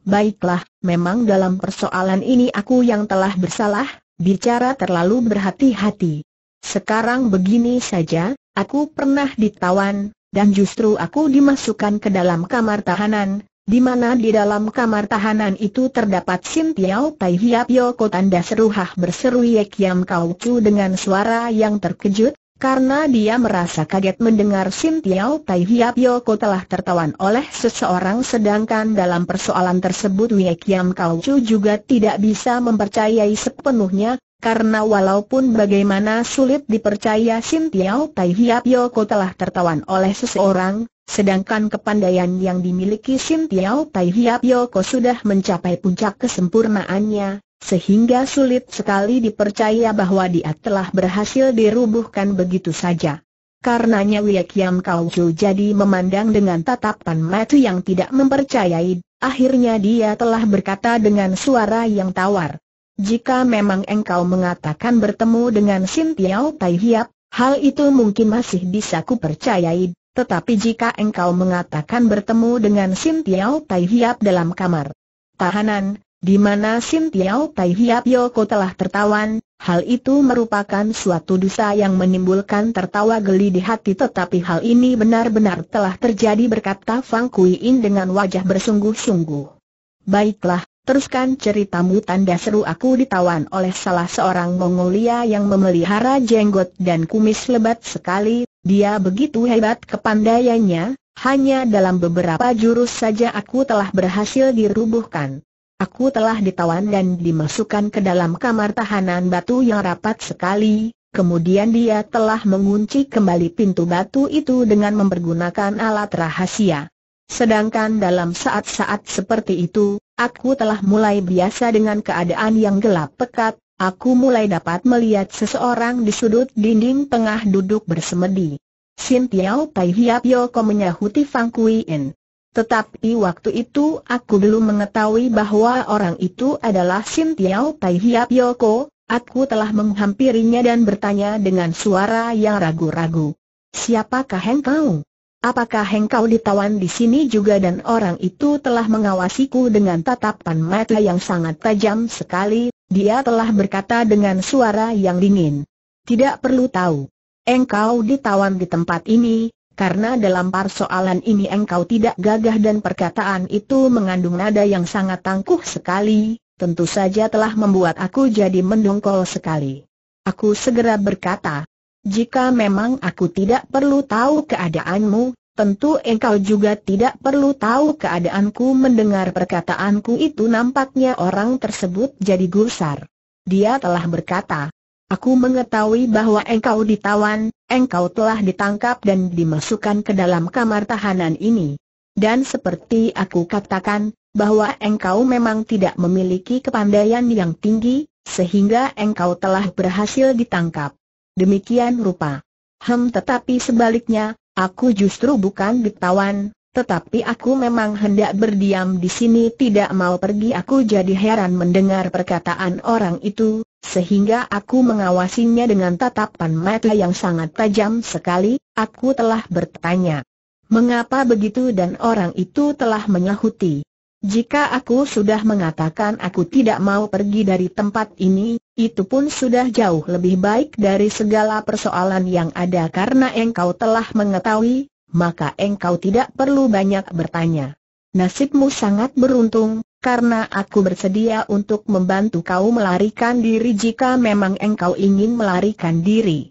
Baiklah, memang dalam persoalan ini aku yang telah bersalah, bicara terlalu berhati-hati. Sekarang begini saja, aku pernah ditawan, dan justru aku dimasukkan ke dalam kamar tahanan, di mana di dalam kamar tahanan itu terdapat Sin Tiao Tai Hiap Yoko tanda seruhah berseru Ye Kiam Kau Chu dengan suara yang terkejut, karena dia merasa kaget mendengar Sin Tiao Tai Hiap Yoko telah tertawan oleh seseorang sedangkan dalam persoalan tersebut Wei Kiam Kau Chu juga tidak bisa mempercayai sepenuhnya, karena walaupun bagaimana sulit dipercaya Sin Tiao Tai Hiap Yoko telah tertawan oleh seseorang, Sedangkan kepandaian yang dimiliki Sim Tiao Tai Hiap Yoko sudah mencapai puncak kesempurnaannya, sehingga sulit sekali dipercaya bahwa dia telah berhasil dirubuhkan begitu saja. Karenanya Wei Kiam Kau Chu jadi memandang dengan tatapan mata yang tidak mempercayai, akhirnya dia telah berkata dengan suara yang tawar. Jika memang engkau mengatakan bertemu dengan Sim Tiao Tai Hiap, hal itu mungkin masih bisa kupercayai. Tetapi jika engkau mengatakan bertemu dengan Sin Tiao Tai Hiap dalam kamar tahanan, di mana Sin Tiao Tai Hiap Yoko telah tertawan, hal itu merupakan suatu dosa yang menimbulkan tertawa geli di hati tetapi hal ini benar-benar telah terjadi berkata Fang Kui In dengan wajah bersungguh-sungguh. Baiklah, teruskan ceritamu tanda seru aku ditawan oleh salah seorang Mongolia yang memelihara jenggot dan kumis lebat sekali, dia begitu hebat kepandaiannya, hanya dalam beberapa jurus saja aku telah berhasil dirubuhkan. Aku telah ditawan dan dimasukkan ke dalam kamar tahanan batu yang rapat sekali, kemudian dia telah mengunci kembali pintu batu itu dengan mempergunakan alat rahasia. Sedangkan dalam saat-saat seperti itu, aku telah mulai biasa dengan keadaan yang gelap pekat, aku mulai dapat melihat seseorang di sudut dinding tengah duduk bersemedi. Sin Tiao Pai Hiap Yoko menyahuti Fang Kui In. Tetapi waktu itu aku belum mengetahui bahwa orang itu adalah Sin Tiao Pai Hiap Yoko, aku telah menghampirinya dan bertanya dengan suara yang ragu-ragu. Siapakah engkau? Apakah engkau ditawan di sini juga dan orang itu telah mengawasiku dengan tatapan mata yang sangat tajam sekali, dia telah berkata dengan suara yang dingin. Tidak perlu tahu. Engkau ditawan di tempat ini, karena dalam persoalan ini engkau tidak gagah dan perkataan itu mengandung nada yang sangat tangguh sekali, tentu saja telah membuat aku jadi mendongkol sekali. Aku segera berkata, jika memang aku tidak perlu tahu keadaanmu, Tentu engkau juga tidak perlu tahu keadaanku mendengar perkataanku itu nampaknya orang tersebut jadi gusar. Dia telah berkata, Aku mengetahui bahwa engkau ditawan, engkau telah ditangkap dan dimasukkan ke dalam kamar tahanan ini. Dan seperti aku katakan, bahwa engkau memang tidak memiliki kepandaian yang tinggi, sehingga engkau telah berhasil ditangkap. Demikian rupa. Hem tetapi sebaliknya, Aku justru bukan ditawan, tetapi aku memang hendak berdiam di sini tidak mau pergi Aku jadi heran mendengar perkataan orang itu, sehingga aku mengawasinya dengan tatapan mata yang sangat tajam sekali Aku telah bertanya, mengapa begitu dan orang itu telah menyahuti Jika aku sudah mengatakan aku tidak mau pergi dari tempat ini, itu pun sudah jauh lebih baik dari segala persoalan yang ada karena engkau telah mengetahui, maka engkau tidak perlu banyak bertanya. Nasibmu sangat beruntung, karena aku bersedia untuk membantu kau melarikan diri jika memang engkau ingin melarikan diri.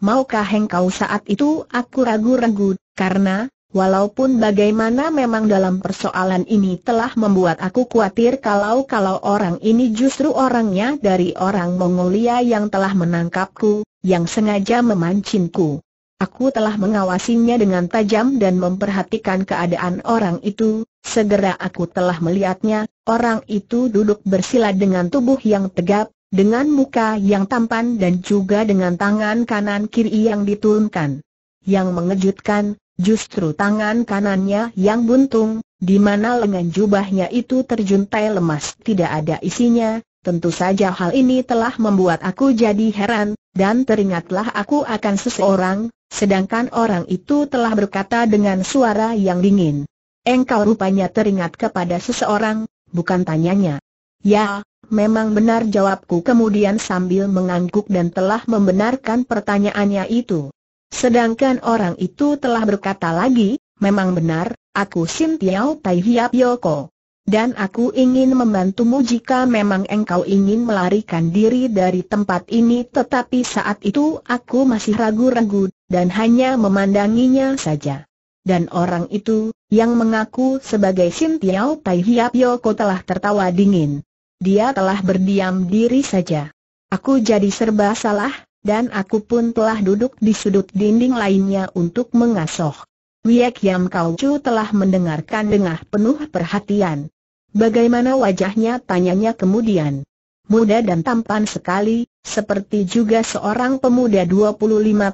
Maukah engkau saat itu aku ragu-ragu, karena, Walaupun bagaimana memang dalam persoalan ini telah membuat aku khawatir kalau-kalau orang ini justru orangnya dari orang Mongolia yang telah menangkapku, yang sengaja memancingku. Aku telah mengawasinya dengan tajam dan memperhatikan keadaan orang itu, segera aku telah melihatnya, orang itu duduk bersila dengan tubuh yang tegap, dengan muka yang tampan dan juga dengan tangan kanan kiri yang diturunkan. Yang mengejutkan, Justru tangan kanannya yang buntung, di mana lengan jubahnya itu terjuntai lemas tidak ada isinya, tentu saja hal ini telah membuat aku jadi heran, dan teringatlah aku akan seseorang, sedangkan orang itu telah berkata dengan suara yang dingin. Engkau rupanya teringat kepada seseorang, bukan tanyanya. Ya, memang benar jawabku kemudian sambil mengangguk dan telah membenarkan pertanyaannya itu. Sedangkan orang itu telah berkata lagi, memang benar, aku Sin Tiao Tai Hiap Yoko. Dan aku ingin membantumu jika memang engkau ingin melarikan diri dari tempat ini tetapi saat itu aku masih ragu-ragu, dan hanya memandanginya saja. Dan orang itu, yang mengaku sebagai Sin Tiao Tai Hiap Yoko telah tertawa dingin. Dia telah berdiam diri saja. Aku jadi serba salah, dan aku pun telah duduk di sudut dinding lainnya untuk mengasoh. Wiek Yam Kau Chu telah mendengarkan dengan penuh perhatian. Bagaimana wajahnya tanyanya kemudian. Muda dan tampan sekali, seperti juga seorang pemuda 25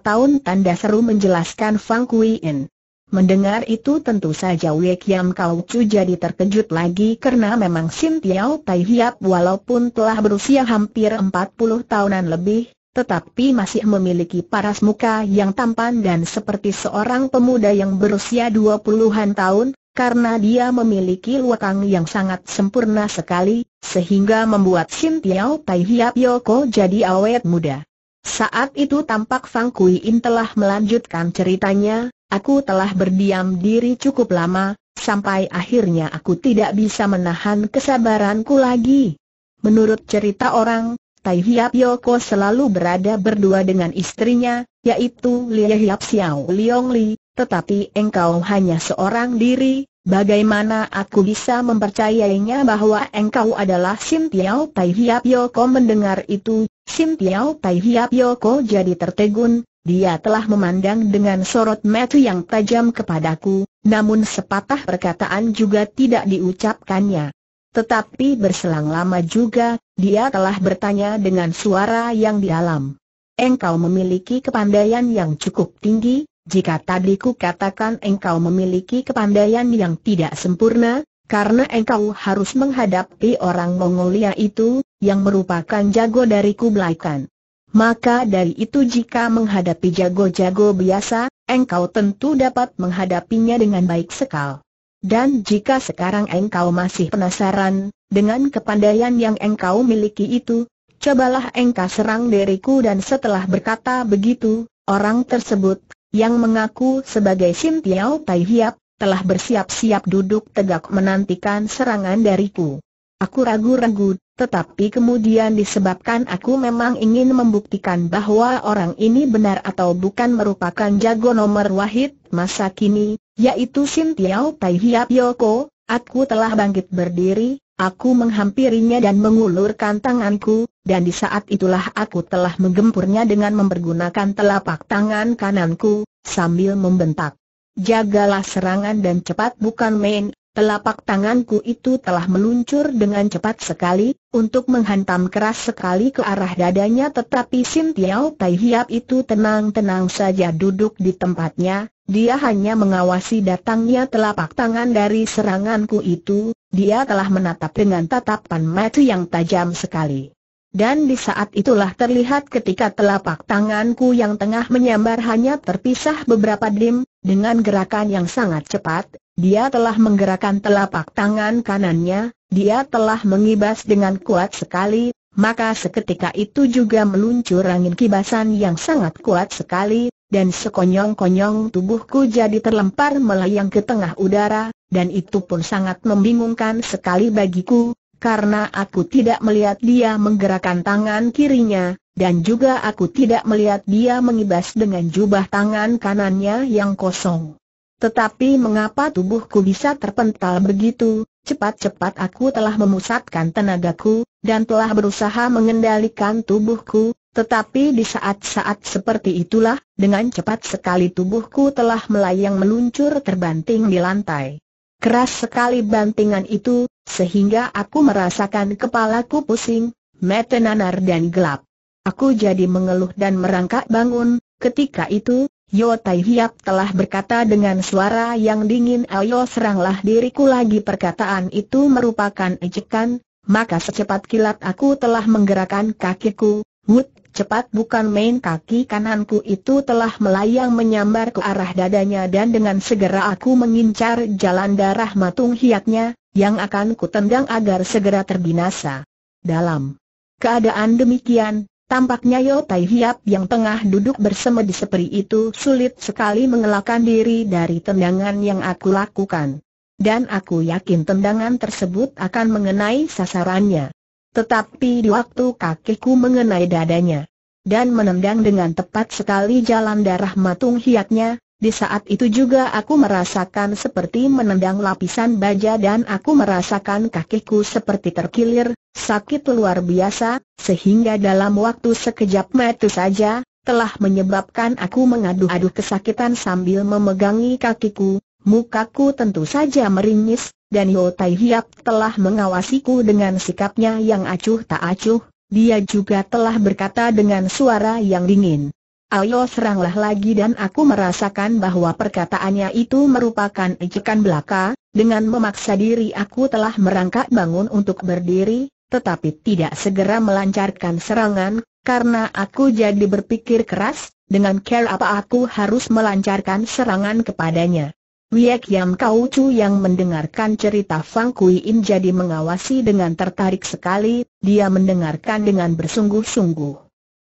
tahun tanda seru menjelaskan Fang Kuien. Mendengar itu tentu saja Wei Kiam Kau Chu jadi terkejut lagi karena memang Sim Tiao Tai Hiap walaupun telah berusia hampir empat puluh tahunan lebih, tetapi masih memiliki paras muka yang tampan dan seperti seorang pemuda yang berusia 20-an tahun, karena dia memiliki luakang yang sangat sempurna sekali, sehingga membuat Sin Tiao Tai Hiap Yoko jadi awet muda. Saat itu tampak Fang Kui In telah melanjutkan ceritanya, aku telah berdiam diri cukup lama, sampai akhirnya aku tidak bisa menahan kesabaranku lagi. Menurut cerita orang, Tai Hiap Yoko selalu berada berdua dengan istrinya, yaitu Lia Hiap Xiao Liong Li, tetapi engkau hanya seorang diri, bagaimana aku bisa mempercayainya bahwa engkau adalah Sim Tiao Tai Hiap Yoko mendengar itu, Sim Tiao Tai Hiap Yoko jadi tertegun, dia telah memandang dengan sorot metu yang tajam kepadaku, namun sepatah perkataan juga tidak diucapkannya. Tetapi berselang lama juga, dia telah bertanya dengan suara yang dalam. Engkau memiliki kepandaian yang cukup tinggi, jika tadi ku katakan engkau memiliki kepandaian yang tidak sempurna, karena engkau harus menghadapi orang Mongolia itu, yang merupakan jago dari kublaikan. Maka dari itu jika menghadapi jago-jago biasa, engkau tentu dapat menghadapinya dengan baik sekali. Dan jika sekarang engkau masih penasaran, dengan kepandaian yang engkau miliki itu, cobalah engkau serang diriku dan setelah berkata begitu, orang tersebut, yang mengaku sebagai Sim Tiao Tai Hiap, telah bersiap-siap duduk tegak menantikan serangan dariku. Aku ragu-ragu, tetapi kemudian disebabkan aku memang ingin membuktikan bahwa orang ini benar atau bukan merupakan jago nomor wahid masa kini, yaitu Sin Tiao Tai Hiap Yoko, aku telah bangkit berdiri, aku menghampirinya dan mengulurkan tanganku, dan di saat itulah aku telah menggempurnya dengan mempergunakan telapak tangan kananku, sambil membentak. Jagalah serangan dan cepat bukan main, Telapak tanganku itu telah meluncur dengan cepat sekali, untuk menghantam keras sekali ke arah dadanya tetapi Sin Tiao Tai Hiap itu tenang-tenang saja duduk di tempatnya, dia hanya mengawasi datangnya telapak tangan dari seranganku itu, dia telah menatap dengan tatapan mata yang tajam sekali. Dan di saat itulah terlihat ketika telapak tanganku yang tengah menyambar hanya terpisah beberapa dim, dengan gerakan yang sangat cepat, dia telah menggerakkan telapak tangan kanannya, dia telah mengibas dengan kuat sekali, maka seketika itu juga meluncur angin kibasan yang sangat kuat sekali, dan sekonyong-konyong tubuhku jadi terlempar melayang ke tengah udara, dan itu pun sangat membingungkan sekali bagiku, karena aku tidak melihat dia menggerakkan tangan kirinya, dan juga aku tidak melihat dia mengibas dengan jubah tangan kanannya yang kosong. Tetapi mengapa tubuhku bisa terpental begitu, cepat-cepat aku telah memusatkan tenagaku, dan telah berusaha mengendalikan tubuhku, tetapi di saat-saat seperti itulah, dengan cepat sekali tubuhku telah melayang meluncur terbanting di lantai. Keras sekali bantingan itu, sehingga aku merasakan kepalaku pusing, mata nanar dan gelap. Aku jadi mengeluh dan merangkak bangun, ketika itu, Yo Tai Hiap telah berkata dengan suara yang dingin ayo seranglah diriku lagi perkataan itu merupakan ejekan, maka secepat kilat aku telah menggerakkan kakiku, Wut cepat bukan main kaki kananku itu telah melayang menyambar ke arah dadanya dan dengan segera aku mengincar jalan darah matung hiatnya, yang akan kutendang agar segera terbinasa. Dalam keadaan demikian, tampaknya Yo Tai Hiap yang tengah duduk bersama di seperi itu sulit sekali mengelakkan diri dari tendangan yang aku lakukan. Dan aku yakin tendangan tersebut akan mengenai sasarannya. Tetapi di waktu kakiku mengenai dadanya dan menendang dengan tepat sekali jalan darah matung hiatnya. di saat itu juga aku merasakan seperti menendang lapisan baja dan aku merasakan kakiku seperti terkilir, sakit luar biasa, sehingga dalam waktu sekejap mata saja, telah menyebabkan aku mengadu-adu kesakitan sambil memegangi kakiku, Mukaku tentu saja meringis, dan Yo Tai Hiap telah mengawasiku dengan sikapnya yang acuh tak acuh, dia juga telah berkata dengan suara yang dingin. Ayo seranglah lagi dan aku merasakan bahwa perkataannya itu merupakan ejekan belaka, dengan memaksa diri aku telah merangkak bangun untuk berdiri, tetapi tidak segera melancarkan serangan, karena aku jadi berpikir keras, dengan care apa aku harus melancarkan serangan kepadanya. Liek Yam Kau Chu yang mendengarkan cerita Fang Kui In jadi mengawasi dengan tertarik sekali, dia mendengarkan dengan bersungguh-sungguh.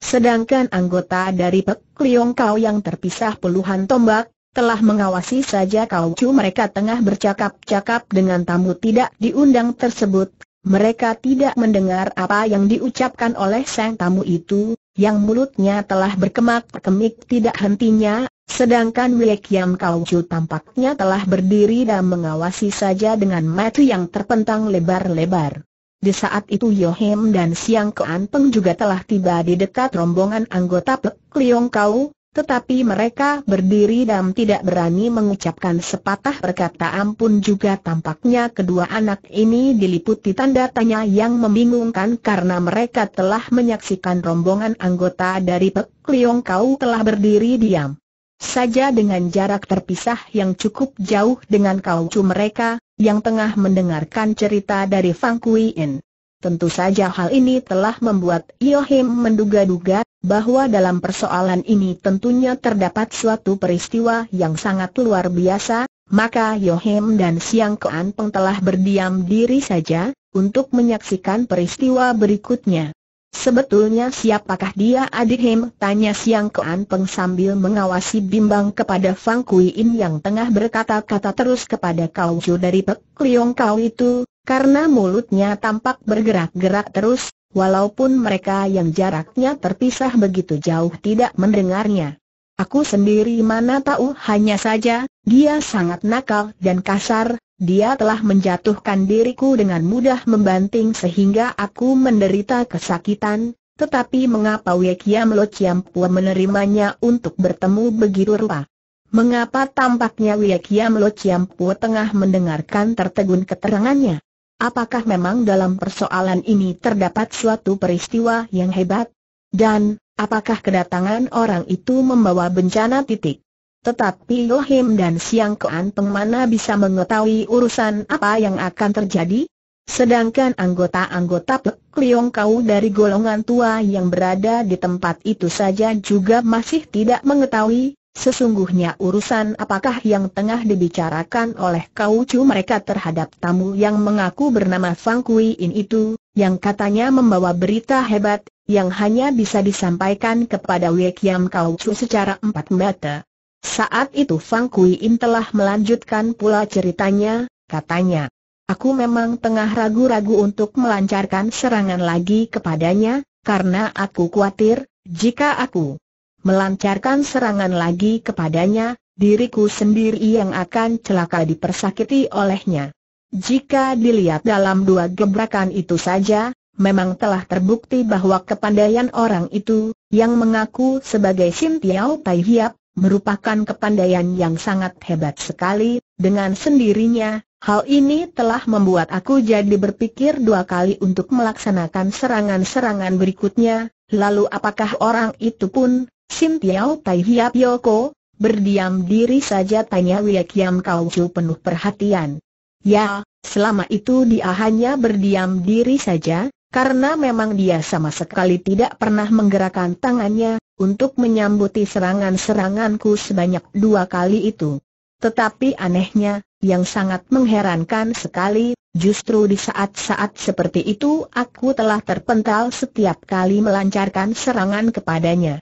Sedangkan anggota dari Pek Liong Kau yang terpisah puluhan tombak, telah mengawasi saja Kau Chu mereka tengah bercakap-cakap dengan tamu tidak diundang tersebut. Mereka tidak mendengar apa yang diucapkan oleh sang tamu itu, yang mulutnya telah berkemak-kemik tidak hentinya, Sedangkan Wei Kiam Kau tampaknya telah berdiri dan mengawasi saja dengan mata yang terpentang lebar-lebar. Di saat itu Yohem dan Siang Kean Peng juga telah tiba di dekat rombongan anggota Pek Liong Kau, tetapi mereka berdiri dan tidak berani mengucapkan sepatah perkataan pun juga tampaknya kedua anak ini diliputi tanda tanya yang membingungkan karena mereka telah menyaksikan rombongan anggota dari Pek Liong Kau telah berdiri diam saja dengan jarak terpisah yang cukup jauh dengan kaucu mereka, yang tengah mendengarkan cerita dari Fang Kui In. Tentu saja hal ini telah membuat Yohim menduga-duga, bahwa dalam persoalan ini tentunya terdapat suatu peristiwa yang sangat luar biasa, maka Yohim dan Siang Kean Peng telah berdiam diri saja, untuk menyaksikan peristiwa berikutnya. Sebetulnya siapakah dia adik Him? Tanya Siang Kean Peng sambil mengawasi bimbang kepada Fang Kui In yang tengah berkata-kata terus kepada Kau Chu dari Pek Liong Kau itu, karena mulutnya tampak bergerak-gerak terus, walaupun mereka yang jaraknya terpisah begitu jauh tidak mendengarnya. Aku sendiri mana tahu hanya saja, dia sangat nakal dan kasar, dia telah menjatuhkan diriku dengan mudah membanting sehingga aku menderita kesakitan, tetapi mengapa Wei Kiam Lo Chiam Pua menerimanya untuk bertemu begitu rupa? Mengapa tampaknya Wei Kiam Lo Chiam Pua tengah mendengarkan tertegun keterangannya? Apakah memang dalam persoalan ini terdapat suatu peristiwa yang hebat? Dan, apakah kedatangan orang itu membawa bencana titik? Tetapi Lohim dan Siang Kean Peng mana bisa mengetahui urusan apa yang akan terjadi? Sedangkan anggota-anggota Pek Liong Kau dari golongan tua yang berada di tempat itu saja juga masih tidak mengetahui Sesungguhnya urusan apakah yang tengah dibicarakan oleh Chu mereka terhadap tamu yang mengaku bernama Fang Kui In itu, yang katanya membawa berita hebat, yang hanya bisa disampaikan kepada Wei Kiam Chu secara empat mata. Saat itu Fang Kui In telah melanjutkan pula ceritanya, katanya. Aku memang tengah ragu-ragu untuk melancarkan serangan lagi kepadanya, karena aku khawatir, jika aku melancarkan serangan lagi kepadanya, diriku sendiri yang akan celaka dipersakiti olehnya. Jika dilihat dalam dua gebrakan itu saja, memang telah terbukti bahwa kepandaian orang itu, yang mengaku sebagai Sintiao Tai Hiap, merupakan kepandaian yang sangat hebat sekali, dengan sendirinya, hal ini telah membuat aku jadi berpikir dua kali untuk melaksanakan serangan-serangan berikutnya, lalu apakah orang itu pun, Sim Taihiap Tai Yoko, berdiam diri saja tanya Wei Kiam Kau Chu penuh perhatian. Ya, selama itu dia hanya berdiam diri saja, karena memang dia sama sekali tidak pernah menggerakkan tangannya, untuk menyambuti serangan-seranganku sebanyak dua kali itu. Tetapi anehnya, yang sangat mengherankan sekali, justru di saat-saat seperti itu aku telah terpental setiap kali melancarkan serangan kepadanya.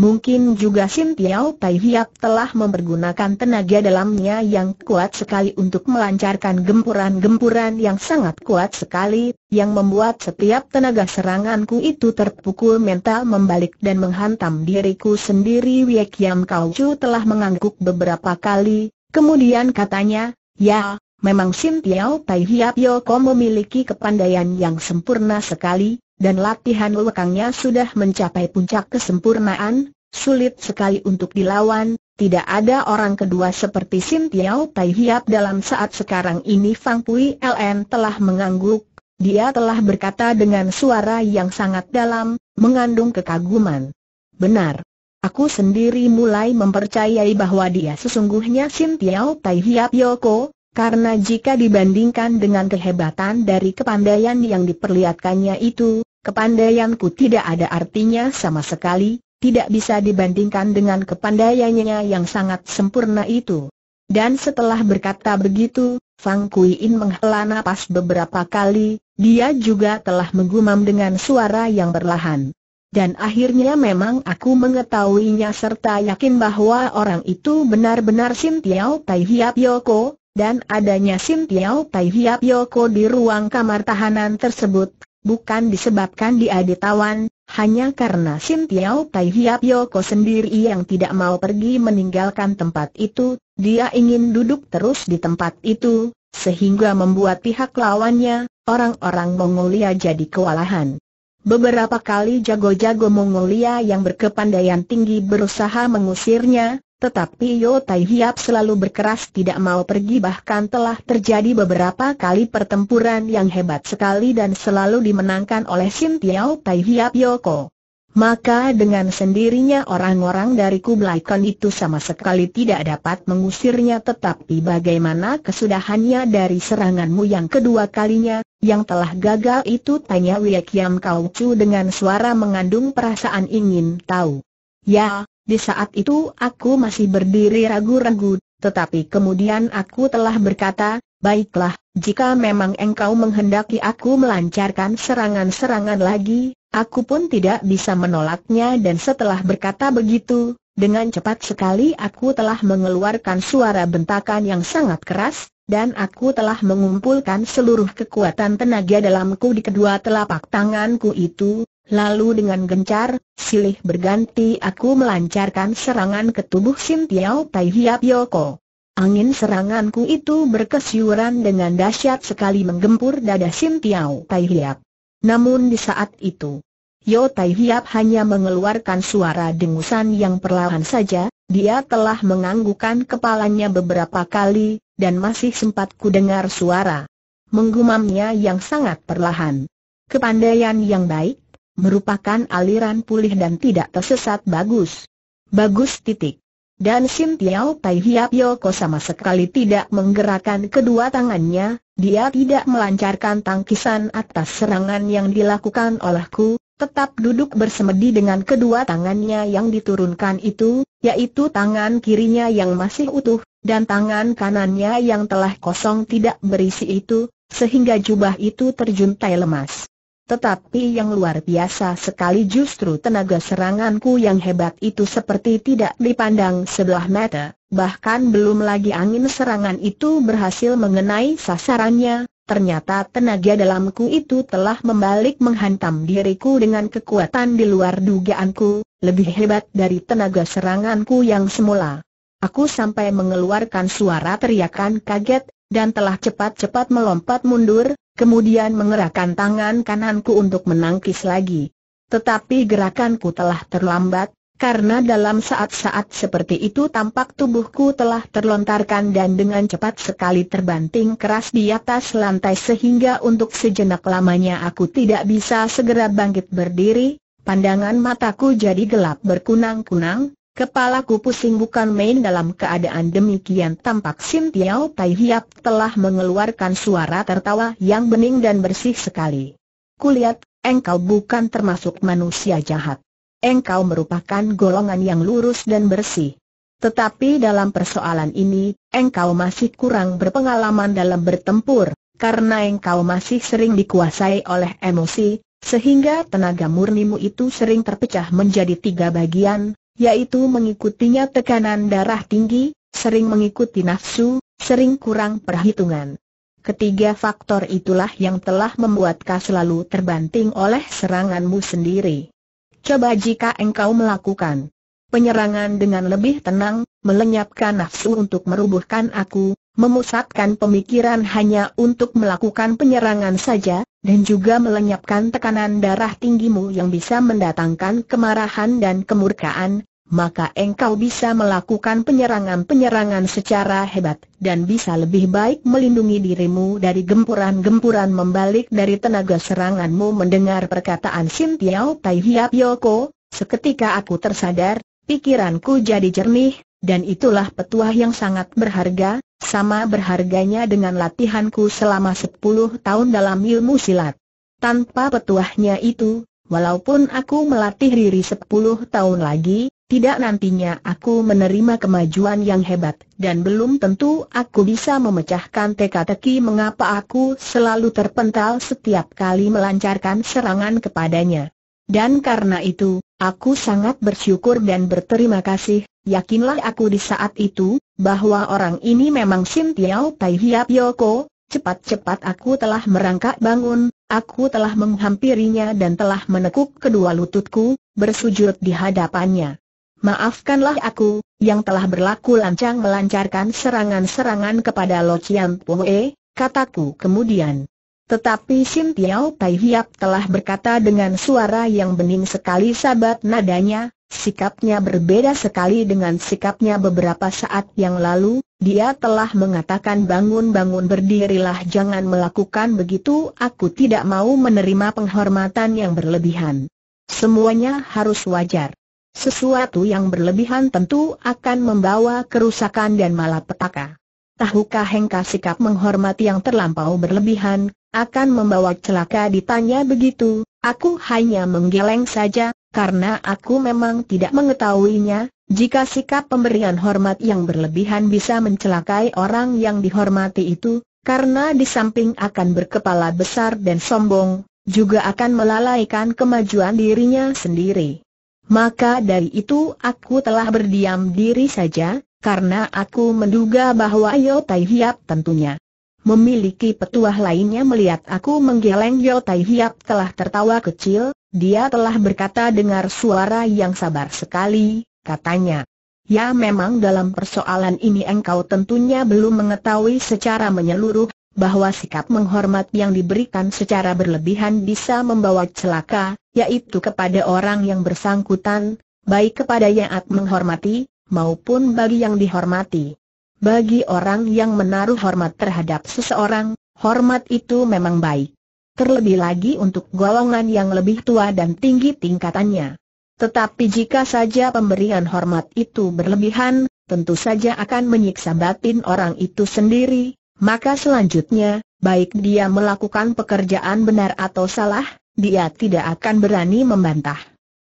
Mungkin juga Sim Piao Tai Hiap telah mempergunakan tenaga dalamnya yang kuat sekali untuk melancarkan gempuran-gempuran yang sangat kuat sekali, yang membuat setiap tenaga seranganku itu terpukul mental membalik dan menghantam diriku sendiri. Wei yang Kau Chu telah mengangguk beberapa kali, kemudian katanya, Ya, memang Sintiau Piao Tai Hiap Yoko memiliki kepandaian yang sempurna sekali, dan latihan lekangnya sudah mencapai puncak kesempurnaan, sulit sekali untuk dilawan, tidak ada orang kedua seperti Sin Tiao Tai Hiap dalam saat sekarang ini Fang Pui LN telah mengangguk, dia telah berkata dengan suara yang sangat dalam, mengandung kekaguman. Benar. Aku sendiri mulai mempercayai bahwa dia sesungguhnya Sin Tiao Tai Hiap Yoko, karena jika dibandingkan dengan kehebatan dari kepandaian yang diperlihatkannya itu, Kepandaianku tidak ada artinya sama sekali, tidak bisa dibandingkan dengan kepandaiannya yang sangat sempurna itu. Dan setelah berkata begitu, Fang Kuiin menghela napas beberapa kali, dia juga telah menggumam dengan suara yang berlahan. Dan akhirnya memang aku mengetahuinya serta yakin bahwa orang itu benar-benar Sin Tiao Tai Hiap Yoko, dan adanya Sin Tiao Tai Hiap Yoko di ruang kamar tahanan tersebut, bukan disebabkan dia ditawan, hanya karena Sim Tiao Tai Hiap Yoko sendiri yang tidak mau pergi meninggalkan tempat itu, dia ingin duduk terus di tempat itu, sehingga membuat pihak lawannya, orang-orang Mongolia jadi kewalahan. Beberapa kali jago-jago Mongolia yang berkepandaian tinggi berusaha mengusirnya, tetapi Yo Tai Hiap selalu berkeras tidak mau pergi bahkan telah terjadi beberapa kali pertempuran yang hebat sekali dan selalu dimenangkan oleh Sin Tiao Tai Hiap Yoko. Maka dengan sendirinya orang-orang dari Kublai Khan itu sama sekali tidak dapat mengusirnya tetapi bagaimana kesudahannya dari seranganmu yang kedua kalinya, yang telah gagal itu tanya Kiam Kau Chu dengan suara mengandung perasaan ingin tahu. Ya, di saat itu aku masih berdiri ragu-ragu, tetapi kemudian aku telah berkata, baiklah, jika memang engkau menghendaki aku melancarkan serangan-serangan lagi, aku pun tidak bisa menolaknya dan setelah berkata begitu, dengan cepat sekali aku telah mengeluarkan suara bentakan yang sangat keras, dan aku telah mengumpulkan seluruh kekuatan tenaga dalamku di kedua telapak tanganku itu, Lalu dengan gencar, silih berganti aku melancarkan serangan ke tubuh Sin Tiao Tai Hiap Yoko. Angin seranganku itu berkesiuran dengan dahsyat sekali menggempur dada Sin Tiao Tai Hiap. Namun di saat itu, Yo Tai Hiap hanya mengeluarkan suara dengusan yang perlahan saja, dia telah menganggukan kepalanya beberapa kali, dan masih sempat ku dengar suara menggumamnya yang sangat perlahan. Kepandaian yang baik, merupakan aliran pulih dan tidak tersesat bagus. Bagus titik. Dan Sim Tiao Tai Hiap Yoko sama sekali tidak menggerakkan kedua tangannya, dia tidak melancarkan tangkisan atas serangan yang dilakukan olehku, tetap duduk bersemedi dengan kedua tangannya yang diturunkan itu, yaitu tangan kirinya yang masih utuh, dan tangan kanannya yang telah kosong tidak berisi itu, sehingga jubah itu terjuntai lemas. Tetapi yang luar biasa sekali justru tenaga seranganku yang hebat itu seperti tidak dipandang sebelah mata, bahkan belum lagi angin serangan itu berhasil mengenai sasarannya, ternyata tenaga dalamku itu telah membalik menghantam diriku dengan kekuatan di luar dugaanku, lebih hebat dari tenaga seranganku yang semula. Aku sampai mengeluarkan suara teriakan kaget, dan telah cepat-cepat melompat mundur, kemudian mengerahkan tangan kananku untuk menangkis lagi. Tetapi gerakanku telah terlambat, karena dalam saat-saat seperti itu tampak tubuhku telah terlontarkan dan dengan cepat sekali terbanting keras di atas lantai sehingga untuk sejenak lamanya aku tidak bisa segera bangkit berdiri, pandangan mataku jadi gelap berkunang-kunang, Kepalaku pusing bukan main dalam keadaan demikian tampak Sim Tiao Tai Hiap telah mengeluarkan suara tertawa yang bening dan bersih sekali. Kulihat, engkau bukan termasuk manusia jahat. Engkau merupakan golongan yang lurus dan bersih. Tetapi dalam persoalan ini, engkau masih kurang berpengalaman dalam bertempur, karena engkau masih sering dikuasai oleh emosi, sehingga tenaga murnimu itu sering terpecah menjadi tiga bagian, yaitu mengikutinya tekanan darah tinggi, sering mengikuti nafsu, sering kurang perhitungan. Ketiga faktor itulah yang telah membuat kau selalu terbanting oleh seranganmu sendiri. Coba jika engkau melakukan penyerangan dengan lebih tenang, melenyapkan nafsu untuk merubuhkan aku, memusatkan pemikiran hanya untuk melakukan penyerangan saja, dan juga melenyapkan tekanan darah tinggimu yang bisa mendatangkan kemarahan dan kemurkaan, maka engkau bisa melakukan penyerangan-penyerangan secara hebat dan bisa lebih baik melindungi dirimu dari gempuran-gempuran membalik dari tenaga seranganmu mendengar perkataan Sim Tiao Tai Hiap Yoko, seketika aku tersadar, pikiranku jadi jernih, dan itulah petuah yang sangat berharga, sama berharganya dengan latihanku selama 10 tahun dalam ilmu silat. Tanpa petuahnya itu, walaupun aku melatih diri sepuluh tahun lagi, tidak nantinya aku menerima kemajuan yang hebat, dan belum tentu aku bisa memecahkan teka-teki mengapa aku selalu terpental setiap kali melancarkan serangan kepadanya. Dan karena itu, aku sangat bersyukur dan berterima kasih, yakinlah aku di saat itu, bahwa orang ini memang Sim Tiao Tai Hiap Yoko, cepat-cepat aku telah merangkak bangun, aku telah menghampirinya dan telah menekuk kedua lututku, bersujud di hadapannya. Maafkanlah aku, yang telah berlaku lancang melancarkan serangan-serangan kepada Lo Chiam Pue, kataku kemudian. Tetapi Sim Tiao Tai Hiap telah berkata dengan suara yang bening sekali sahabat nadanya, sikapnya berbeda sekali dengan sikapnya beberapa saat yang lalu, dia telah mengatakan bangun-bangun berdirilah jangan melakukan begitu aku tidak mau menerima penghormatan yang berlebihan. Semuanya harus wajar. Sesuatu yang berlebihan tentu akan membawa kerusakan dan malapetaka. Tahukah Hengka sikap menghormati yang terlampau berlebihan, akan membawa celaka ditanya begitu, aku hanya menggeleng saja, karena aku memang tidak mengetahuinya, jika sikap pemberian hormat yang berlebihan bisa mencelakai orang yang dihormati itu, karena di samping akan berkepala besar dan sombong, juga akan melalaikan kemajuan dirinya sendiri. Maka dari itu aku telah berdiam diri saja, karena aku menduga bahwa Yo Tai Hiap tentunya memiliki petuah lainnya melihat aku menggeleng Yo Tai Hiap telah tertawa kecil, dia telah berkata dengar suara yang sabar sekali, katanya. Ya memang dalam persoalan ini engkau tentunya belum mengetahui secara menyeluruh, bahwa sikap menghormat yang diberikan secara berlebihan bisa membawa celaka, yaitu kepada orang yang bersangkutan, baik kepada yang menghormati, maupun bagi yang dihormati. Bagi orang yang menaruh hormat terhadap seseorang, hormat itu memang baik. Terlebih lagi untuk golongan yang lebih tua dan tinggi tingkatannya. Tetapi jika saja pemberian hormat itu berlebihan, tentu saja akan menyiksa batin orang itu sendiri, maka selanjutnya, baik dia melakukan pekerjaan benar atau salah, dia tidak akan berani membantah.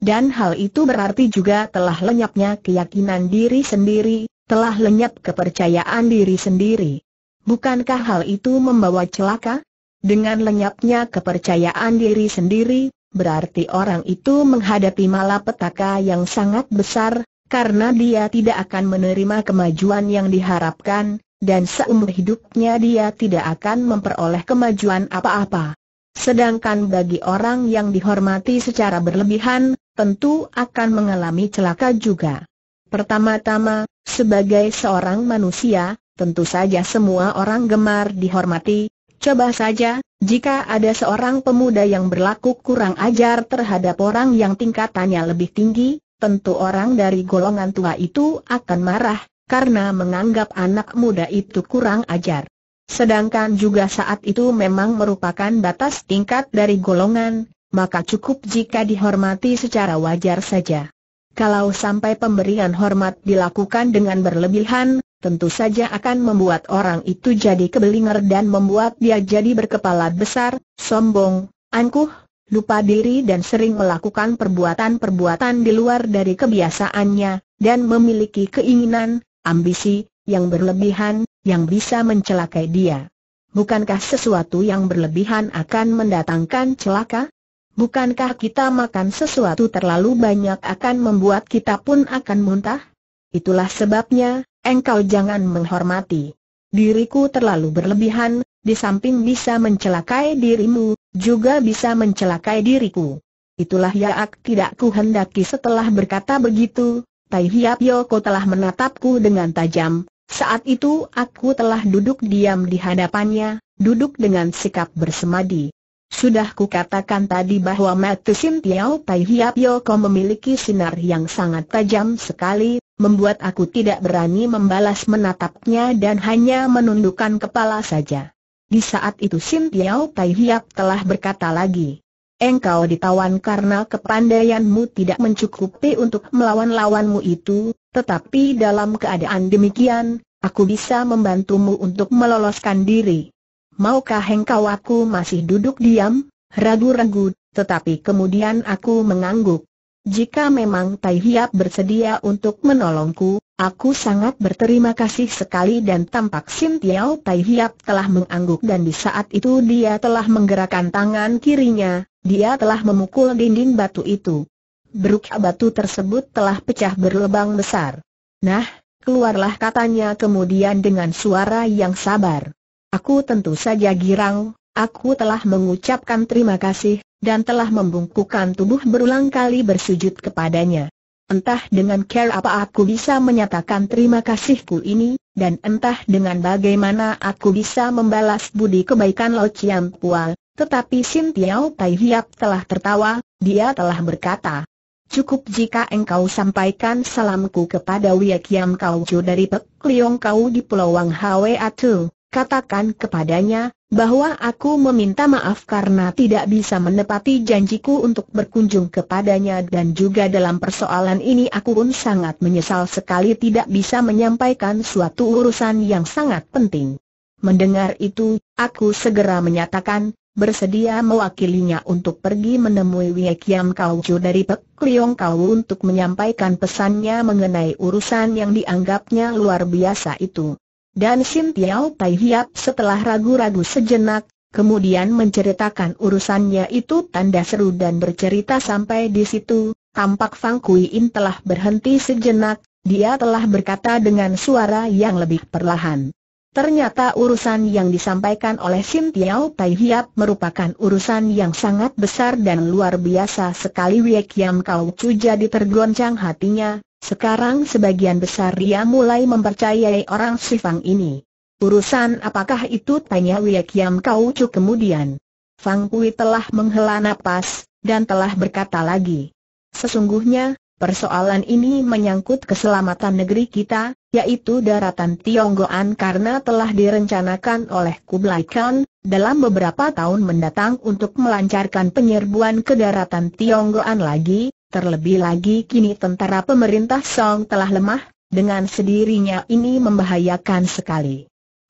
Dan hal itu berarti juga telah lenyapnya keyakinan diri sendiri, telah lenyap kepercayaan diri sendiri. Bukankah hal itu membawa celaka? Dengan lenyapnya kepercayaan diri sendiri, berarti orang itu menghadapi malapetaka yang sangat besar, karena dia tidak akan menerima kemajuan yang diharapkan, dan seumur hidupnya dia tidak akan memperoleh kemajuan apa-apa. Sedangkan bagi orang yang dihormati secara berlebihan, tentu akan mengalami celaka juga. Pertama-tama, sebagai seorang manusia, tentu saja semua orang gemar dihormati. Coba saja, jika ada seorang pemuda yang berlaku kurang ajar terhadap orang yang tingkatannya lebih tinggi, tentu orang dari golongan tua itu akan marah, karena menganggap anak muda itu kurang ajar. Sedangkan juga saat itu memang merupakan batas tingkat dari golongan, maka cukup jika dihormati secara wajar saja. Kalau sampai pemberian hormat dilakukan dengan berlebihan, tentu saja akan membuat orang itu jadi kebelinger dan membuat dia jadi berkepala besar, sombong, angkuh, lupa diri dan sering melakukan perbuatan-perbuatan di luar dari kebiasaannya, dan memiliki keinginan, ambisi, yang berlebihan, yang bisa mencelakai dia. Bukankah sesuatu yang berlebihan akan mendatangkan celaka? Bukankah kita makan sesuatu terlalu banyak akan membuat kita pun akan muntah? Itulah sebabnya, engkau jangan menghormati diriku terlalu berlebihan, di samping bisa mencelakai dirimu, juga bisa mencelakai diriku. Itulah yang tidak kuhendaki setelah berkata begitu, Tai Hiap Yoko telah menatapku dengan tajam, saat itu aku telah duduk diam di hadapannya, duduk dengan sikap bersemadi. Sudah kukatakan tadi bahwa Matu Sin Tiao Tai Hiap Yoko memiliki sinar yang sangat tajam sekali, membuat aku tidak berani membalas menatapnya dan hanya menundukkan kepala saja. Di saat itu Sin Tiao Tai Hiap telah berkata lagi, Engkau ditawan karena kepandaianmu tidak mencukupi untuk melawan-lawanmu itu, tetapi dalam keadaan demikian, aku bisa membantumu untuk meloloskan diri. Maukah engkau aku masih duduk diam, ragu-ragu, tetapi kemudian aku mengangguk. Jika memang Tai Hiap bersedia untuk menolongku, aku sangat berterima kasih sekali dan tampak Sim Tiao Tai Hiap telah mengangguk dan di saat itu dia telah menggerakkan tangan kirinya, dia telah memukul dinding batu itu. Beruk batu tersebut telah pecah berlebang besar. Nah, keluarlah katanya kemudian dengan suara yang sabar. Aku tentu saja girang, aku telah mengucapkan terima kasih, dan telah membungkukan tubuh berulang kali bersujud kepadanya. Entah dengan care apa aku bisa menyatakan terima kasihku ini, dan entah dengan bagaimana aku bisa membalas budi kebaikan Lo Chiang Pual, tetapi Sin Tiao Tai Hiap telah tertawa, dia telah berkata, Cukup jika engkau sampaikan salamku kepada Wia Kiam Kau Jo dari Pek Liong Kau di Pulau Wang Hwe Atu, katakan kepadanya, bahwa aku meminta maaf karena tidak bisa menepati janjiku untuk berkunjung kepadanya dan juga dalam persoalan ini aku pun sangat menyesal sekali tidak bisa menyampaikan suatu urusan yang sangat penting. Mendengar itu, aku segera menyatakan, bersedia mewakilinya untuk pergi menemui Wei Kiam Kau dari Pek Liong Kau untuk menyampaikan pesannya mengenai urusan yang dianggapnya luar biasa itu. Dan Sim Tiao Tai Hiap setelah ragu-ragu sejenak, kemudian menceritakan urusannya itu tanda seru dan bercerita sampai di situ, tampak Fang Kui In telah berhenti sejenak, dia telah berkata dengan suara yang lebih perlahan. Ternyata urusan yang disampaikan oleh Sim Tiao Tai Hiap merupakan urusan yang sangat besar dan luar biasa sekali Wei Kiam Kau Chu jadi tergoncang hatinya, sekarang sebagian besar dia mulai mempercayai orang Sifang ini. Urusan apakah itu tanya Wei Kiam Kau Chu kemudian. Fang Kui telah menghela nafas dan telah berkata lagi. Sesungguhnya, Persoalan ini menyangkut keselamatan negeri kita, yaitu daratan Tionggoan karena telah direncanakan oleh Kublai Khan dalam beberapa tahun mendatang untuk melancarkan penyerbuan ke daratan Tionggoan lagi, terlebih lagi kini tentara pemerintah Song telah lemah, dengan sendirinya ini membahayakan sekali.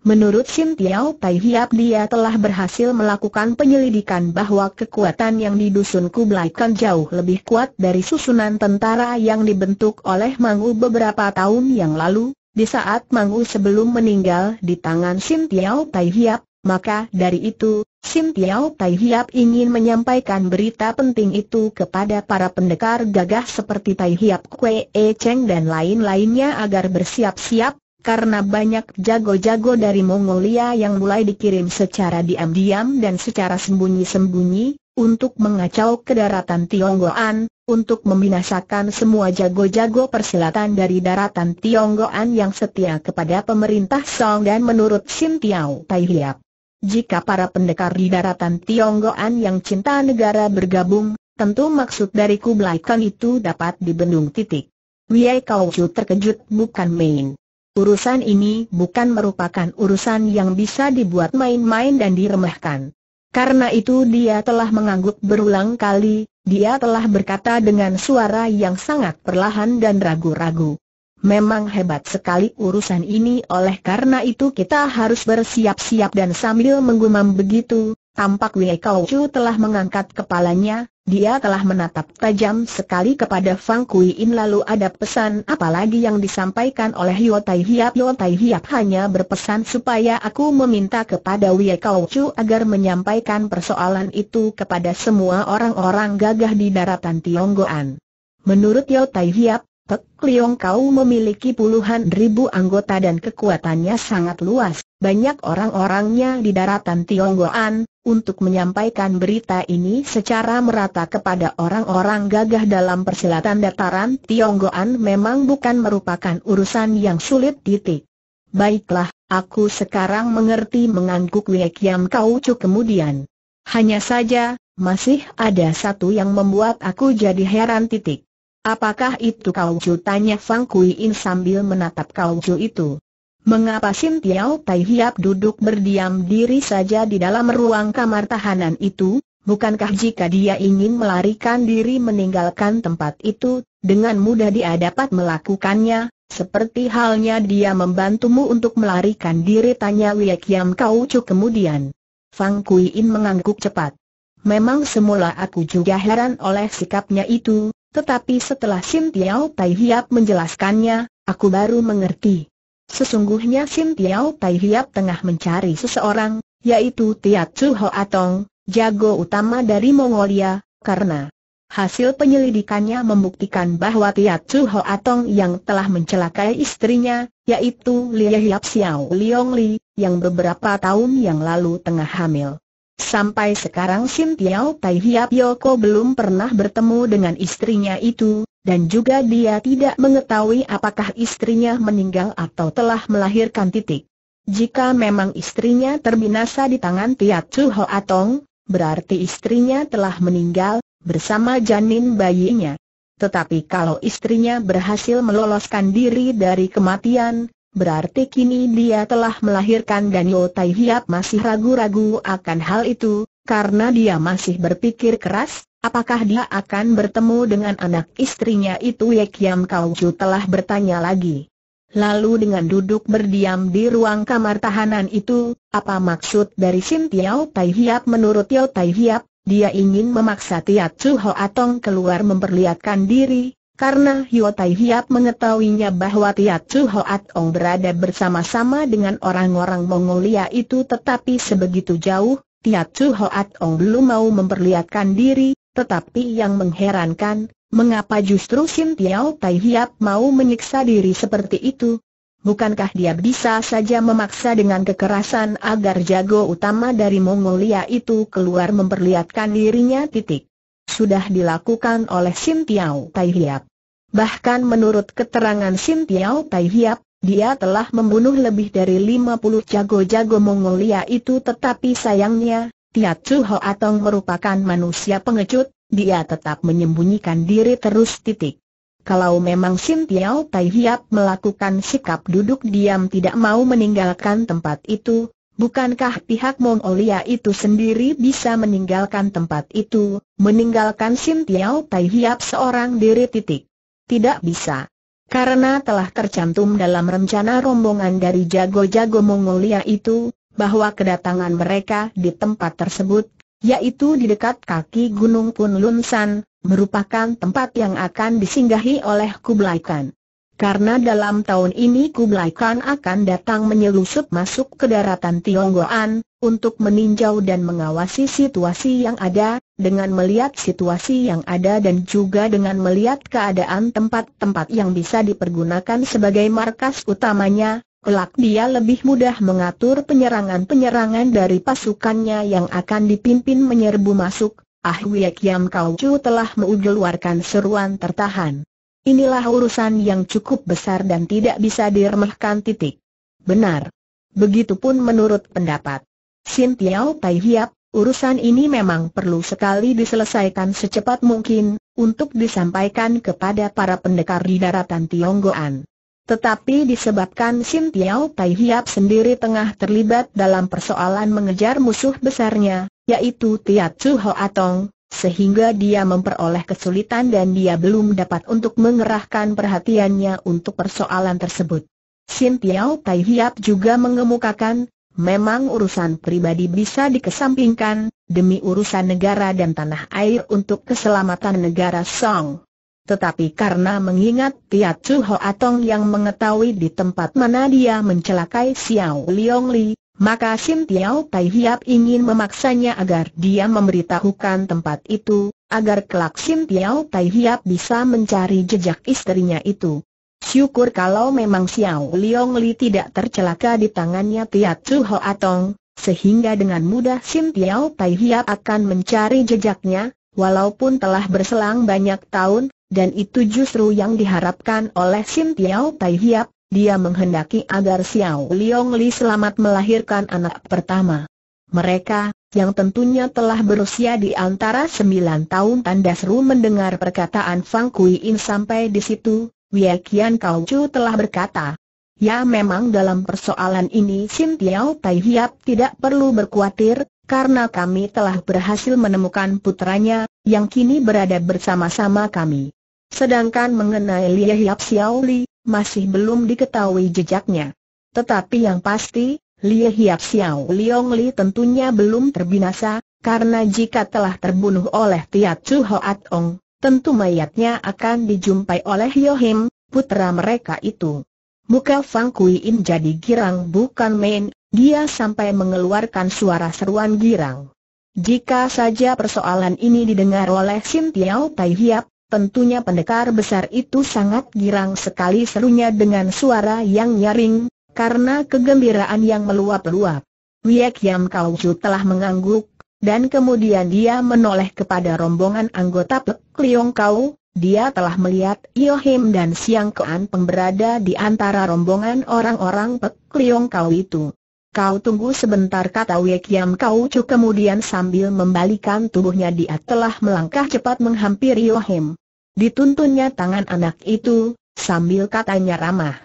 Menurut Sim Tiao Tai Hiap dia telah berhasil melakukan penyelidikan bahwa kekuatan yang di dusun Kublai Kan jauh lebih kuat dari susunan tentara yang dibentuk oleh Mangu beberapa tahun yang lalu, di saat Mangu sebelum meninggal di tangan Sim Tiao Tai Hiap, maka dari itu, Sim Tiao Tai Hiap ingin menyampaikan berita penting itu kepada para pendekar gagah seperti Tai Hiap Kwe E Cheng dan lain-lainnya agar bersiap-siap, karena banyak jago-jago dari Mongolia yang mulai dikirim secara diam-diam dan secara sembunyi-sembunyi, untuk mengacau ke daratan Tionggoan, untuk membinasakan semua jago-jago persilatan dari daratan Tionggoan yang setia kepada pemerintah Song dan menurut Sim Tiao Tai Hiap. Jika para pendekar di daratan Tionggoan yang cinta negara bergabung, tentu maksud dari Kublai Khan itu dapat dibendung titik. Wei Kau terkejut bukan main. Urusan ini bukan merupakan urusan yang bisa dibuat main-main dan diremehkan. Karena itu dia telah mengangguk berulang kali, dia telah berkata dengan suara yang sangat perlahan dan ragu-ragu. Memang hebat sekali urusan ini oleh karena itu kita harus bersiap-siap dan sambil menggumam begitu, Tampak Wei Kau Chu telah mengangkat kepalanya, dia telah menatap tajam sekali kepada Fang Kui In lalu ada pesan apalagi yang disampaikan oleh Yo Tai Hiap Yo Tai Hiap hanya berpesan supaya aku meminta kepada Wei Kau Chu agar menyampaikan persoalan itu kepada semua orang-orang gagah di daratan Tionggoan. Menurut Yo Tai Hiap, Pek Liong Kau memiliki puluhan ribu anggota dan kekuatannya sangat luas banyak orang-orangnya di daratan Tionggoan, untuk menyampaikan berita ini secara merata kepada orang-orang gagah dalam persilatan dataran Tionggoan memang bukan merupakan urusan yang sulit titik. Baiklah, aku sekarang mengerti mengangguk Wei kau Kaucu kemudian. Hanya saja, masih ada satu yang membuat aku jadi heran titik. Apakah itu Kaucu tanya Fang Kuiin sambil menatap Kaucu itu. Mengapa Sin Tiao Tai Hiap duduk berdiam diri saja di dalam ruang kamar tahanan itu? Bukankah jika dia ingin melarikan diri meninggalkan tempat itu, dengan mudah dia dapat melakukannya, seperti halnya dia membantumu untuk melarikan diri tanya Wiek Yam Kau Chu kemudian. Fang Kui In mengangguk cepat. Memang semula aku juga heran oleh sikapnya itu, tetapi setelah Sin Tiao Tai Hiap menjelaskannya, aku baru mengerti. Sesungguhnya Sim Piao Tai Hiap tengah mencari seseorang, yaitu Tiat Chu Ho Atong, jago utama dari Mongolia, karena hasil penyelidikannya membuktikan bahwa Tiat Chu Ho Atong yang telah mencelakai istrinya, yaitu Lia Hiap Xiao Liong Li, yang beberapa tahun yang lalu tengah hamil. Sampai sekarang Sim Piao Tai Hiap Yoko belum pernah bertemu dengan istrinya itu, dan juga dia tidak mengetahui apakah istrinya meninggal atau telah melahirkan titik. Jika memang istrinya terbinasa di tangan Tiat Chu Ho Atong, berarti istrinya telah meninggal, bersama janin bayinya. Tetapi kalau istrinya berhasil meloloskan diri dari kematian, berarti kini dia telah melahirkan dan Yo Tai Hiap masih ragu-ragu akan hal itu, karena dia masih berpikir keras, Apakah dia akan bertemu dengan anak istrinya itu Ye Kiam Kauju telah bertanya lagi. Lalu dengan duduk berdiam di ruang kamar tahanan itu, apa maksud dari Sim Tiao Tai Hiap menurut Tiao Tai Hiap, dia ingin memaksa Tiat Chu Ho Atong keluar memperlihatkan diri, karena Hio Tai Hiap mengetahuinya bahwa Tiat Chu Ho Atong berada bersama-sama dengan orang-orang Mongolia itu tetapi sebegitu jauh, Tiat Chu Ho Atong belum mau memperlihatkan diri, tetapi yang mengherankan, mengapa justru Sin Tiao Tai Hiap mau menyiksa diri seperti itu? Bukankah dia bisa saja memaksa dengan kekerasan agar jago utama dari Mongolia itu keluar memperlihatkan dirinya titik? Sudah dilakukan oleh Sin Tiao Tai Hiap. Bahkan menurut keterangan Sin Tiao Tai Hiap, dia telah membunuh lebih dari 50 jago-jago Mongolia itu tetapi sayangnya, Ho Atong merupakan manusia pengecut, dia tetap menyembunyikan diri terus titik. Kalau memang Sin Tiao Tai Hiap melakukan sikap duduk diam tidak mau meninggalkan tempat itu, bukankah pihak Mongolia itu sendiri bisa meninggalkan tempat itu, meninggalkan Sin Tiao Tai Hiap seorang diri titik? Tidak bisa. Karena telah tercantum dalam rencana rombongan dari jago-jago Mongolia itu, bahwa kedatangan mereka di tempat tersebut, yaitu di dekat kaki Gunung Punlunsan, merupakan tempat yang akan disinggahi oleh Kublai Khan. Karena dalam tahun ini Kublai Khan akan datang menyelusup masuk ke daratan Tionggoan, untuk meninjau dan mengawasi situasi yang ada, dengan melihat situasi yang ada dan juga dengan melihat keadaan tempat-tempat yang bisa dipergunakan sebagai markas utamanya, Kelak dia lebih mudah mengatur penyerangan-penyerangan dari pasukannya yang akan dipimpin menyerbu masuk, Ah Wiek Yam Kau Chu telah mengeluarkan seruan tertahan. Inilah urusan yang cukup besar dan tidak bisa diremehkan titik. Benar. Begitupun menurut pendapat. Sin Tiao Tai Hiap, urusan ini memang perlu sekali diselesaikan secepat mungkin, untuk disampaikan kepada para pendekar di daratan Tionggoan. Tetapi disebabkan Sim Tiao Tai Hiap sendiri tengah terlibat dalam persoalan mengejar musuh besarnya, yaitu Tiat Su Ho Atong, sehingga dia memperoleh kesulitan dan dia belum dapat untuk mengerahkan perhatiannya untuk persoalan tersebut. Sim Tiao Tai Hiap juga mengemukakan, memang urusan pribadi bisa dikesampingkan, demi urusan negara dan tanah air untuk keselamatan negara Song. Tetapi karena mengingat Ho Hoatong yang mengetahui di tempat mana dia mencelakai Xiao Liong Li, maka Sim Tiao Tai Hiap ingin memaksanya agar dia memberitahukan tempat itu, agar kelak Sim Tiao Tai Hiap bisa mencari jejak istrinya itu. Syukur kalau memang Xiao Liong Li tidak tercelaka di tangannya Ho Hoatong, sehingga dengan mudah Sim Tiao Tai Hiap akan mencari jejaknya, walaupun telah berselang banyak tahun, dan itu justru yang diharapkan oleh Sim Tiao Tai Hiap, dia menghendaki agar Xiao Liong Li selamat melahirkan anak pertama. Mereka, yang tentunya telah berusia di antara sembilan tahun tanda seru mendengar perkataan Fang Kui In sampai di situ, Wei Kian Kau Chu telah berkata, Ya memang dalam persoalan ini Sim Tiao Tai Hiap tidak perlu berkhawatir, karena kami telah berhasil menemukan putranya, yang kini berada bersama-sama kami. Sedangkan mengenai Lia Yap Xiao Li, masih belum diketahui jejaknya. Tetapi yang pasti, Lia Yap Xiao Liong Li tentunya belum terbinasa, karena jika telah terbunuh oleh Tiat Chu Hoat Ong, tentu mayatnya akan dijumpai oleh Yohim, putra mereka itu. Muka Fang Kui In jadi girang bukan main, dia sampai mengeluarkan suara seruan girang. Jika saja persoalan ini didengar oleh Sin Tiao Tai Hiap, Tentunya pendekar besar itu sangat girang sekali serunya dengan suara yang nyaring, karena kegembiraan yang meluap-luap. Wiek Yam Kauju telah mengangguk, dan kemudian dia menoleh kepada rombongan anggota Pek Liong Kau, dia telah melihat Yohim dan Siang Kean pemberada di antara rombongan orang-orang Pek Liong Kau itu. Kau tunggu sebentar kata Wei Kiam Kau Chu kemudian sambil membalikan tubuhnya dia telah melangkah cepat menghampiri Yohim. Dituntunnya tangan anak itu, sambil katanya ramah.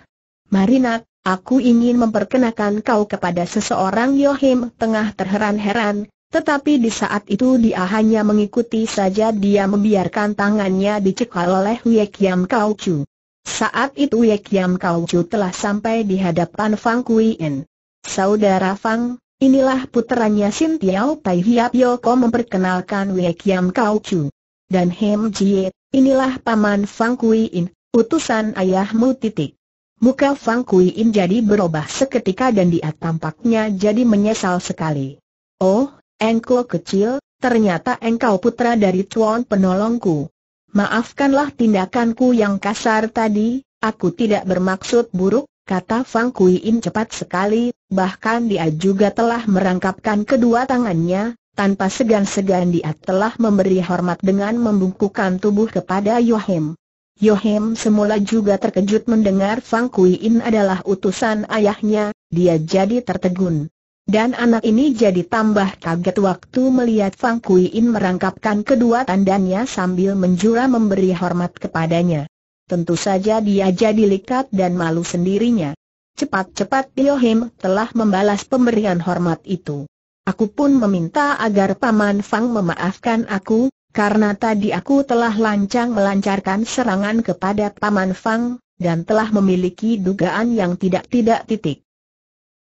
Marina, aku ingin memperkenalkan kau kepada seseorang Yohim tengah terheran-heran, tetapi di saat itu dia hanya mengikuti saja dia membiarkan tangannya dicekal oleh Ye Kiam Kau Chu. Saat itu Ye Kiam Kau Chu telah sampai di hadapan Fang Kuien. Saudara Fang, inilah putranya Sin Tiao Tai Hiap Yoko memperkenalkan Wei Kiam Kau Chu. Dan Hem Jie, inilah paman Fang Kui In, utusan ayahmu titik. Muka Fang Kui In jadi berubah seketika dan dia tampaknya jadi menyesal sekali. Oh, engkau kecil, ternyata engkau putra dari tuan penolongku. Maafkanlah tindakanku yang kasar tadi, aku tidak bermaksud buruk, kata Fang Kui Im cepat sekali, bahkan dia juga telah merangkapkan kedua tangannya, tanpa segan-segan dia telah memberi hormat dengan membungkukkan tubuh kepada Yohem. Yohem semula juga terkejut mendengar Fang Kui In adalah utusan ayahnya, dia jadi tertegun. Dan anak ini jadi tambah kaget waktu melihat Fang Kui In merangkapkan kedua tandanya sambil menjura memberi hormat kepadanya tentu saja dia jadi likat dan malu sendirinya. Cepat-cepat Yohim telah membalas pemberian hormat itu. Aku pun meminta agar Paman Fang memaafkan aku, karena tadi aku telah lancang melancarkan serangan kepada Paman Fang, dan telah memiliki dugaan yang tidak-tidak titik.